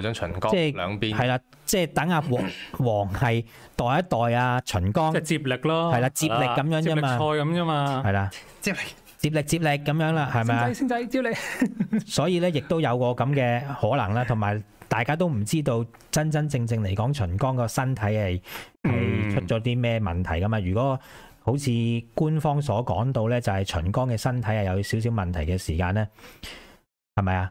代張秦即系两边系啦，即系等阿王王系代一代啊，秦江，即係接力咯，系啦，接力咁样啫嘛，接咁啫嘛，系啦，接力接力接力咁样啦，系咪啊？升仔升仔接力，所以咧，亦都有个咁嘅可能啦，同埋大家都唔知道真真正正嚟讲秦江个身体系系出咗啲咩问题噶嘛？如果好似官方所讲到咧，就系秦江嘅身体系有少少问题嘅时间咧，系咪啊？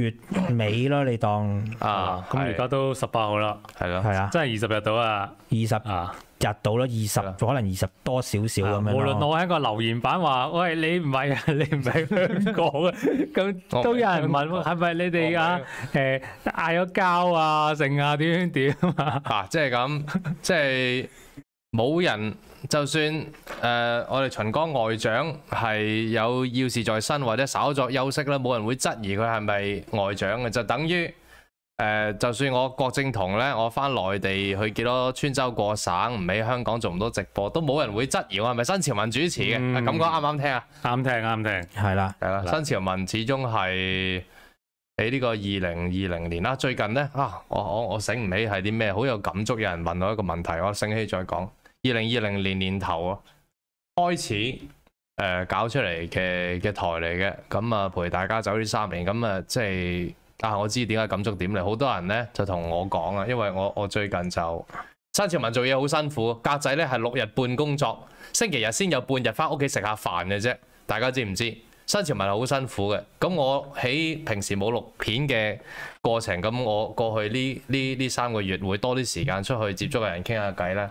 月尾咯，你當啊，咁而家都十八號啦，係咯，係啊，真係二十日到啊，二十日到啦，二十可能二十多少少咁樣無論我喺個留言板話：喂，你唔係，你唔係香港啊，咁都有人問，係咪你哋啊？誒，嗌咗交啊，剩啊，點點點啊？嗱，即係咁，即係冇人。就算誒，我哋秦剛外長係有要事在身或者稍作休息咧，冇人會質疑佢係咪外長嘅。就等於誒，就算我郭正同咧，我翻內地去几多川州过省，唔喺香港做唔到直播，都冇人會質疑我係咪新朝民主持嘅。咁講啱唔啱聽啊？啱聽，啱聽，係啦，係啦。新朝民始終係喺呢個二零二零年啦。最近咧啊，我我我醒唔起係啲咩，好有感觸。有人問我一個問題，我醒起再講。二零二零年年头啊，开始诶搞出嚟嘅嘅台嚟嘅，咁啊陪大家走呢三年，咁啊即系啊，我知点解感触点嚟，好多人咧就同我讲啊，因为我我最近就新潮文做嘢好辛苦，格仔咧系六日半工作，星期日先有半日翻屋企食下饭嘅啫。大家知唔知新潮文系好辛苦嘅？咁我喺平时冇录片嘅过程，咁我过去呢呢呢三个月会多啲时间出去接触嘅人倾下偈呢。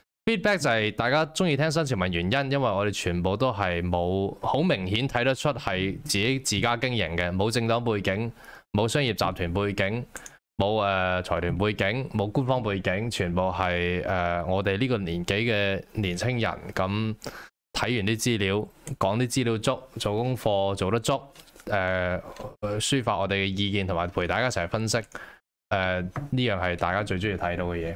feedback 就系大家中意听新潮文原因，因为我哋全部都系冇好明显睇得出系自己自家经营嘅，冇政党背景，冇商业集团背景，冇诶财团背景，冇官方背景，全部系诶我哋呢个年纪嘅年青人咁睇完啲资料，讲啲资料足，做功课做得足，诶抒发我哋嘅意见同埋陪大家一齐分析，诶呢样系大家最中意睇到嘅嘢。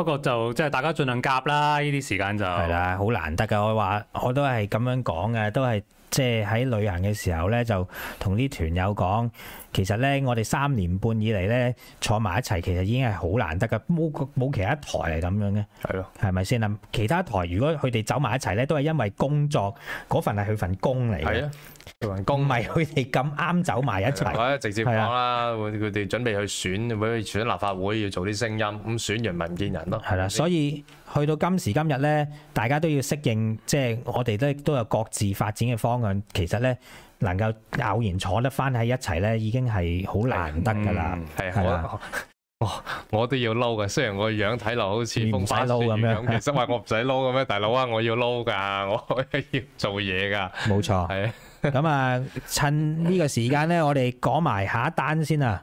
不過就即係大家儘量夾啦，呢啲時間就係啦，好難得噶。我話我都係咁樣講嘅，都係即係喺旅行嘅時候咧，就同啲團友講。其實咧，我哋三年半以嚟咧坐埋一齊，其實已經係好難得噶，冇冇其他台係咁樣嘅。係咯，係咪先啊？其他台如果佢哋走埋一齊咧，都係因為工作嗰份係佢份工嚟。係啊，份工唔佢哋咁啱走埋一齊。我直接講啦，佢哋準備去選，去选立法會，要做啲聲音。咁選完咪唔見人咯。係啦，所以去到今時今日咧，大家都要適應，即係我哋都都有各自發展嘅方向。其實咧。能夠偶然坐得翻喺一齊咧，已經係好難得㗎啦。係啦，我 我都要撈噶。雖然我樣睇落好似風花雪咁樣，其實話我唔使撈嘅咩，大佬啊，我要撈㗎，我要做嘢㗎。冇錯，係咁啊，趁呢個時間咧，我哋講埋下一單先啊。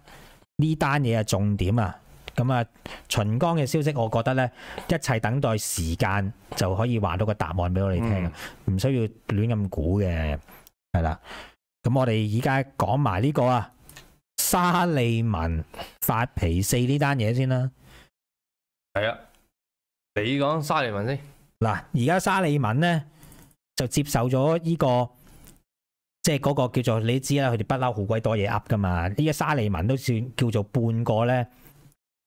呢單嘢係重點啊。咁啊，秦剛嘅消息，我覺得咧，一切等待時間就可以話到個答案俾我哋聽，唔需要亂咁估嘅。系啦，咁我哋而家讲埋呢个啊沙利文发脾四呢单嘢先啦。系啊，你讲沙利文先。嗱，而家沙利文咧就接受咗呢个，即系嗰个叫做你知啦，佢哋不嬲好鬼多嘢噏噶嘛。呢个沙利文都算叫做半个咧。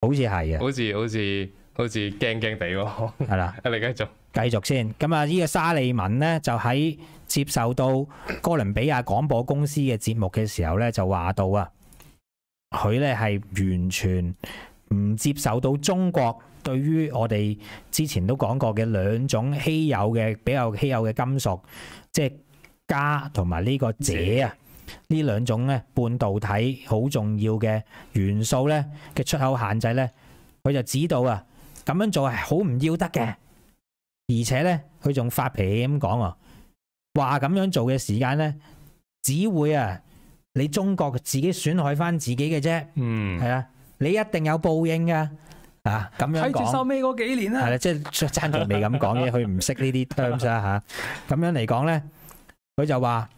好似系啊，好似好似好似惊惊地喎，系啦，阿李佳，续继续先。咁啊，呢个沙利文咧就喺接受到哥伦比亚广播公司嘅节目嘅时候咧，就话到啊，佢咧系完全唔接受到中国对于我哋之前都讲过嘅两种稀有嘅比较稀有嘅金属，即系加同埋呢个者啊。呢兩種咧半導體好重要嘅元素咧嘅出口限制咧，佢就指到啊，咁樣做係好唔要得嘅，而且咧佢仲發脾氣咁講喎，話咁樣做嘅時間咧，只會啊你中國自己損害翻自己嘅啫，嗯，係啊，你一定有報應噶啊，咁样講。收尾嗰幾年啦，系啦，即係爭在未咁講嘅，佢唔識呢啲 terms 啊嚇，咁樣嚟講咧，佢就話。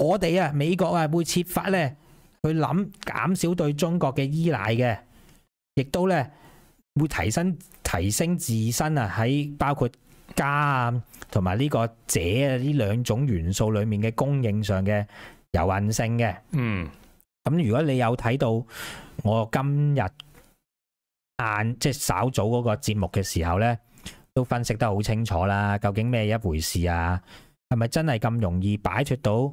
我哋啊，美國啊，會設法咧去諗減少對中國嘅依賴嘅，亦都咧會提升提升自身啊喺包括家啊同埋呢個者啊呢兩種元素里面嘅供應上嘅柔韧性嘅。嗯，咁如果你有睇到我今日晏即係稍早嗰個節目嘅時候咧，都分析得好清楚啦，究竟咩一回事啊？係咪真係咁容易擺脱到？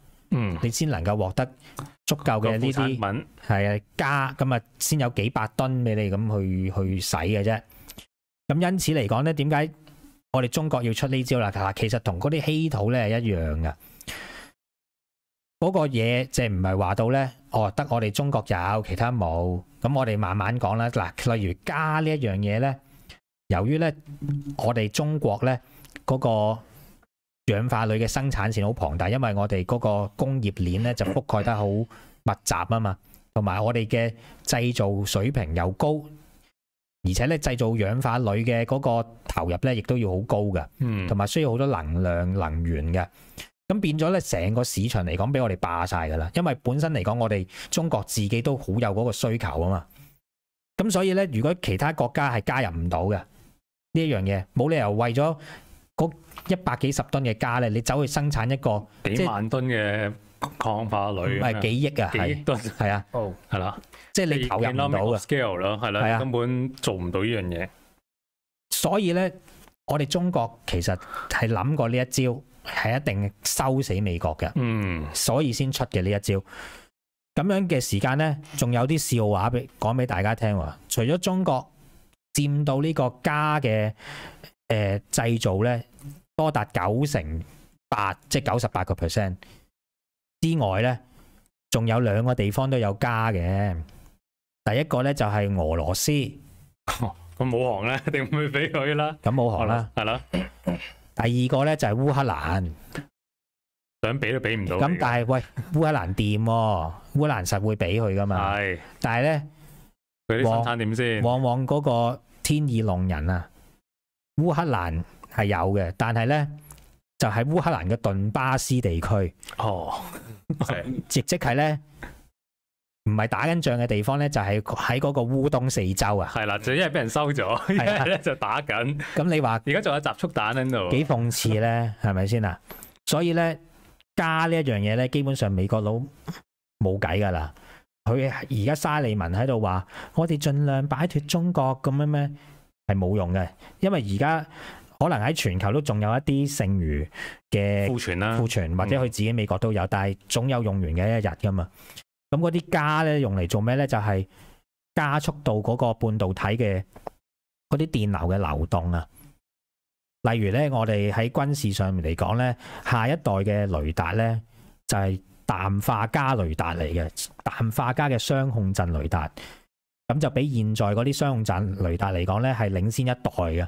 嗯，你先能夠獲得足夠嘅呢啲，系啊，加咁啊，先有幾百噸俾你咁去去使嘅啫。咁因此嚟講咧，點解我哋中國要出呢招啦？嗱，其實同嗰啲稀土咧係一樣嘅，嗰個嘢即系唔係話到咧，哦，得我哋中國有，其他冇。咁我哋慢慢講啦。嗱，例如加呢一樣嘢咧，由於咧我哋中國咧嗰個。氧化铝嘅生产线好庞大，因为我哋嗰个工业链咧就覆盖得好密集啊嘛，同埋我哋嘅制造水平又高，而且咧制造氧化铝嘅嗰个投入咧亦都要好高嘅，嗯，同埋需要好多能量能源嘅，咁变咗咧成个市场嚟讲俾我哋霸晒噶啦，因为本身嚟讲我哋中国自己都好有嗰个需求啊嘛，咁所以咧如果其他国家系加入唔到嘅呢一样嘢，冇理由为咗。一百幾十噸嘅家咧，你走去生產一個幾萬噸嘅礦化鋁，唔係幾億啊？係，係啊，係啦，即係你投入唔到嘅，scale 咯，係啦，根本做唔到依樣嘢。所以咧，我哋中國其實係諗過呢一招，係一定收死美國嘅。嗯，所以先出嘅呢一招。咁樣嘅時間咧，仲有啲笑話俾講俾大家聽喎。除咗中國佔到呢個家嘅誒製造咧。多達九成八，即系九十八個 percent 之外咧，仲有兩個地方都有加嘅。第一個咧就係俄羅斯，咁冇行咧，一 定唔會俾佢啦。咁冇行啦，係啦。第二個咧就係烏克蘭，想俾都俾唔到。咁但係喂，烏克蘭掂喎，烏克蘭實會俾佢噶嘛？系，但係咧，佢啲生產點先？往往嗰個天意弄人啊，烏克蘭。係有嘅，但係咧就喺烏克蘭嘅頓巴斯地區哦，直接係咧唔係打緊仗嘅地方咧，就係喺嗰個烏東四周啊。係啦，就因為俾人收咗，系咧就打緊。咁你話而家仲有集束彈喺度幾讽刺咧？係咪先啊？所以咧加呢一樣嘢咧，基本上美國佬冇計㗎啦。佢而家沙利文喺度話：我哋盡量擺脱中國咁樣咩係冇用嘅，因為而家。可能喺全球都仲有一啲剩余嘅库存啦，库存或者佢自己美国都有，但系总有用完嘅一日噶嘛。咁嗰啲加咧用嚟做咩咧？就系加速到嗰个半导体嘅嗰啲电流嘅流动啊。例如咧，我哋喺军事上面嚟讲咧，下一代嘅雷达咧就系氮化镓雷达嚟嘅，氮化镓嘅双控阵雷达，咁就比现在嗰啲双控阵雷达嚟讲咧系领先一代嘅。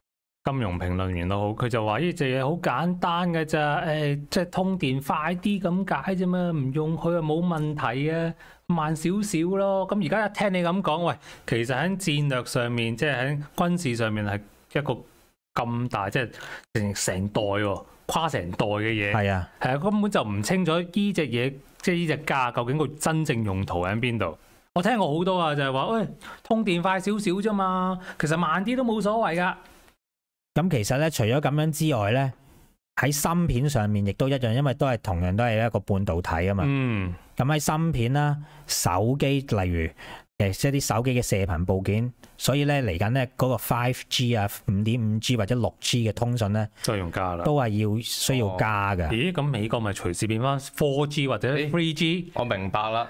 金融评论员都好，佢就话呢只嘢好简单嘅咋，诶，即系通电快啲咁解啫嘛，唔用佢啊冇问题啊，慢少少咯。咁而家一听你咁讲，喂，其实喺战略上面，即系喺军事上面系一个咁大，即系成成代喎，跨成代嘅嘢。系啊，系啊，根本就唔清楚呢只嘢，即系呢只价究竟个真正用途喺边度？我听过好多啊，就系话喂，通电快少少啫嘛，其实慢啲都冇所谓噶。咁其实咧，除咗咁样之外咧，喺芯片上面亦都一样，因为都系同样都系一个半导体啊嘛。嗯。咁喺芯片啦，手机例如诶，即系啲手机嘅射频部件，所以咧嚟紧咧嗰个 five g 啊、五点五 G 或者六 G 嘅通讯咧，都用加啦。都系要需要加嘅。咦？咁美国咪随时变翻 four g 或者 three g 我明白啦。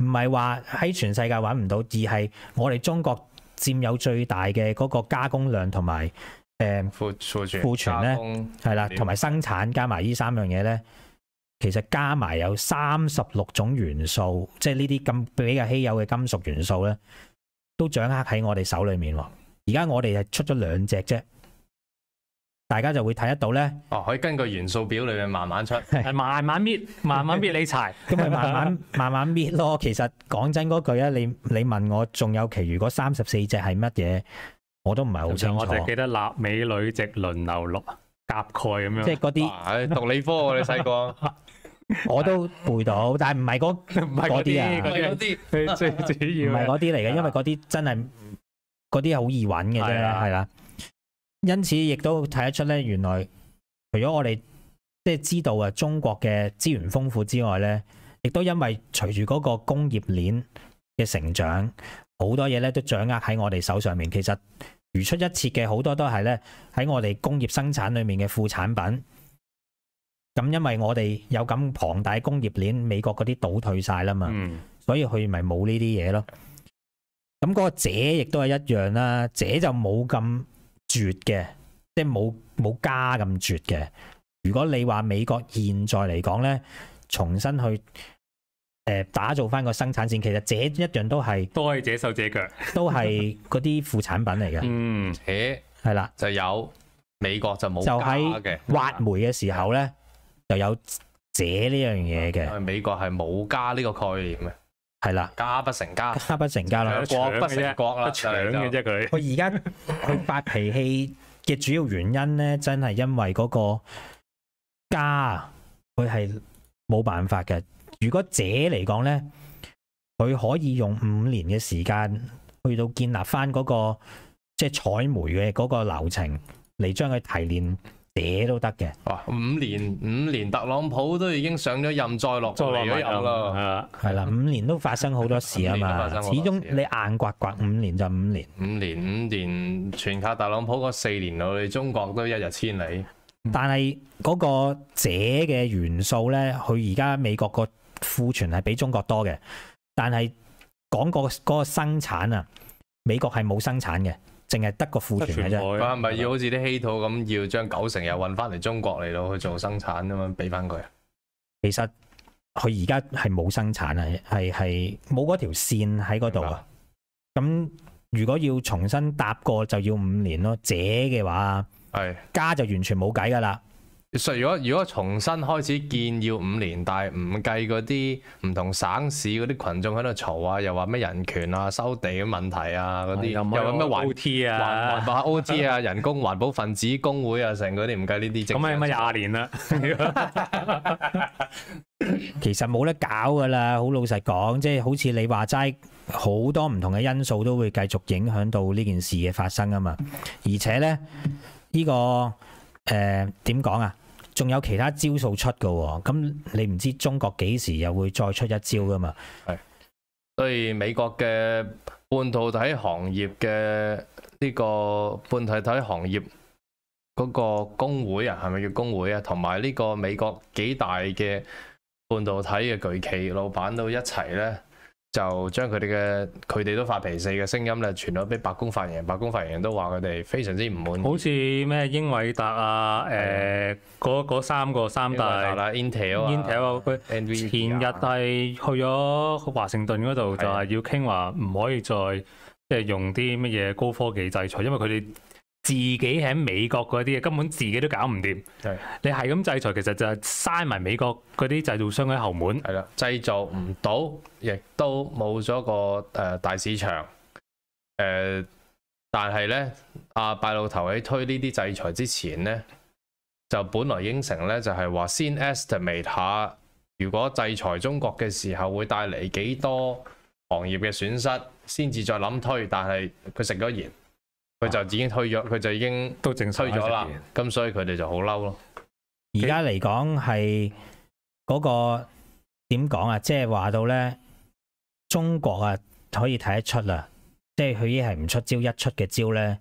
唔係話喺全世界揾唔到，而係我哋中國佔有最大嘅嗰個加工量同埋库庫库存，系啦，同埋生產加埋呢三樣嘢咧，其實加埋有三十六種元素，即係呢啲咁比較稀有嘅金屬元素咧，都掌握喺我哋手裏面。而家我哋係出咗兩隻啫。大家就会睇得到咧。哦，可以根据元素表里面慢慢出，系慢慢搣，慢慢搣你柴，咁咪慢慢 慢慢搣咯。其实讲真嗰句啊，你你问我仲有其余，嗰三十四只系乜嘢，我都唔系好清楚。我净记得立美女籍轮流录夹盖咁样，即系嗰啲。唉，读理科我哋细个，我都背到，但系唔系嗰唔系啲啊，嗰啲最主要唔系嗰啲嚟嘅，因为嗰啲真系嗰啲系好易揾嘅啫，系啦。因此，亦都睇得出咧，原来除咗我哋即系知道啊，中国嘅资源丰富之外咧，亦都因为随住嗰个工业链嘅成长，好多嘢咧都掌握喺我哋手上面。其实如出一辙嘅好多都系咧喺我哋工业生产里面嘅副产品。咁因为我哋有咁庞大工业链，美国嗰啲倒退晒啦嘛，所以佢咪冇呢啲嘢咯。咁嗰个者亦都系一样啦，者就冇咁。絕嘅，即系冇冇加咁絕嘅。如果你話美國現在嚟講咧，重新去誒打造翻個生產線，其實這一樣都係都係借手借腳，都係嗰啲副產品嚟嘅。嗯，借係啦，就有美國就冇就喺挖煤嘅時候咧，就有这呢樣嘢嘅。美國係冇加呢個概念嘅。系啦，家不成家，国不成国啦，抢嘅啫佢。佢而家佢发脾气嘅主要原因咧，真系因为嗰个家佢系冇办法嘅。如果姐嚟讲咧，佢可以用五年嘅时间去到建立翻嗰个即系采煤嘅嗰个流程，嚟将佢提炼。嘢都得嘅。哇，五年五年，特朗普都已經上咗任再落，再落咗有啦。係啦，五年都發生好多事啊嘛。始終你硬刮刮五年就五年。五年五年，全靠特朗普嗰四年，我哋中國都一日千里。但係嗰個者嘅元素咧，佢而家美國個庫存係比中國多嘅，但係講個嗰個生產啊，美國係冇生產嘅。净系得个库存嘅啫，佢系咪要好似啲稀土咁，要将九成又运翻嚟中国嚟到去做生产咁樣俾翻佢。其实佢而家系冇生产啊，系系冇嗰条线喺嗰度。咁如果要重新搭过，就要五年咯。這嘅话，系加就完全冇计噶啦。若说如果如果重新开始建要五年，但系唔计嗰啲唔同省市嗰啲群众喺度嘈啊，又话咩人权啊、收地嘅问题啊，嗰啲又话咩 OT 啊、环保 OT 啊、人工环保分子工会啊，成嗰啲唔计呢啲，咁咪咪廿年啦。其实冇得搞噶啦，好老实讲，即系好似你话斋，好多唔同嘅因素都会继续影响到呢件事嘅发生啊嘛。而且咧，呢个诶点讲啊？仲有其他招數出嘅喎，咁你唔知中國幾時又會再出一招噶嘛？系，所以美國嘅半導體行業嘅呢個半導體行業嗰個工會啊，係咪叫工會啊？同埋呢個美國幾大嘅半導體嘅巨企老闆到一齊咧。就将佢哋嘅，佢哋都发脾氣嘅声音咧，传咗俾白宫发言人，白宫发言人都话佢哋非常之唔满好似咩英伟达啊，诶，嗰嗰三个三大，Intel 啊，前日系去咗华盛顿嗰度，就系要倾话唔可以再即系用啲乜嘢高科技制裁，因为佢哋。自己喺美國嗰啲嘢根本自己都搞唔掂，你係咁制裁，其實就係嘥埋美國嗰啲製造商喺後門，製造唔到，亦都冇咗個誒大市場。誒，但係咧，阿拜頭喺推呢啲制裁之前咧，就本來應承咧就係話先 estimate 下，如果制裁中國嘅時候會帶嚟幾多行業嘅損失，先至再諗推。但係佢食咗鹽。佢就已經退咗，佢就已經都淨衰咗啦。咁所以佢哋就好嬲咯。而家嚟講係嗰個點講啊？即係話到咧，中國啊可以睇得出啦。即係佢依係唔出招，一出嘅招咧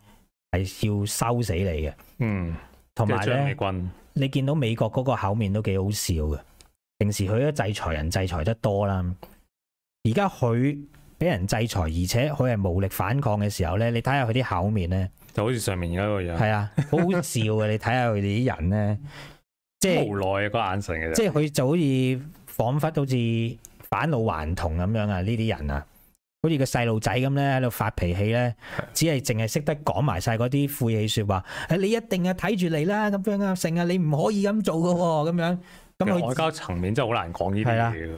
係要收死你嘅。嗯，同埋咧，你見到美國嗰個口面都幾好笑嘅。平時佢都制裁人制裁得多啦，而家佢。俾人制裁，而且佢係無力反抗嘅時候咧，你睇下佢啲口面咧，就好似上面嗰个样，係啊，好好笑嘅。你睇下佢哋啲人咧，即係无奈个眼神嘅啫。即係佢就好似仿佛好似返老還童咁样啊！呢啲人啊，好似个细路仔咁咧喺度发脾气咧，只係净係识得讲埋晒嗰啲晦气说话，誒，你一定啊睇住嚟啦咁样啊，成啊你唔可以咁做噶、喎咁样咁外交层面真係好难讲呢啲嘢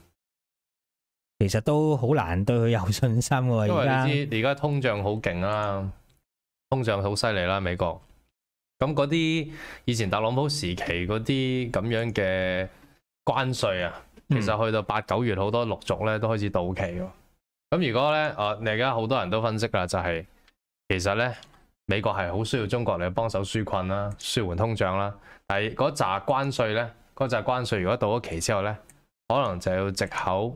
其实都好难对佢有信心喎，因为你知而家通胀好劲啦，通胀好犀利啦，美国。咁嗰啲以前特朗普时期嗰啲咁样嘅关税啊，其实去到八九月好多陆续咧都开始到期。咁如果咧，啊，你而家好多人都分析啦，就系其实咧，美国系好需要中国嚟帮手纾困啦，舒缓通胀啦。但系嗰扎关税咧，嗰扎关税如果到咗期之后咧，可能就要藉口。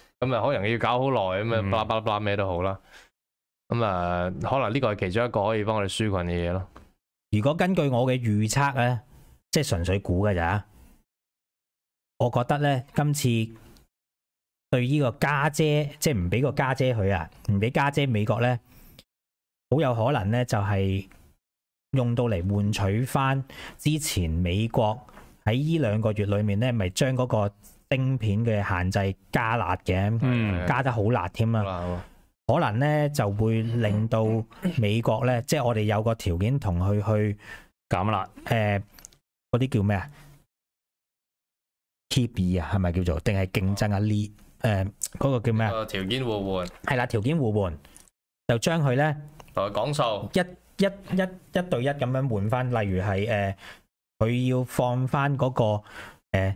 咁啊，可能要搞好耐，咁啊，不拉不拉不拉咩都好啦。咁啊，可能呢個係其中一個可以幫我哋舒緩嘅嘢咯。如果根據我嘅預測咧，即係純粹估嘅咋，我覺得咧，今次對呢個家姐，即係唔俾個家姐佢啊，唔俾家姐美國咧，好有可能咧就係用到嚟換取翻之前美國喺呢兩個月里面咧，咪將嗰個。丁片嘅限制加辣嘅，加得好辣添啊！可能咧就会令到美国咧，即系我哋有个条件同佢去減辣。诶，嗰啲叫咩啊？Keep 二啊，系咪叫做？定系竞争啊？列诶，嗰个叫咩啊？条件互换系啦，条件互换就将佢咧，讲数一一一一对一咁样换翻，例如系诶，佢要放翻嗰个诶。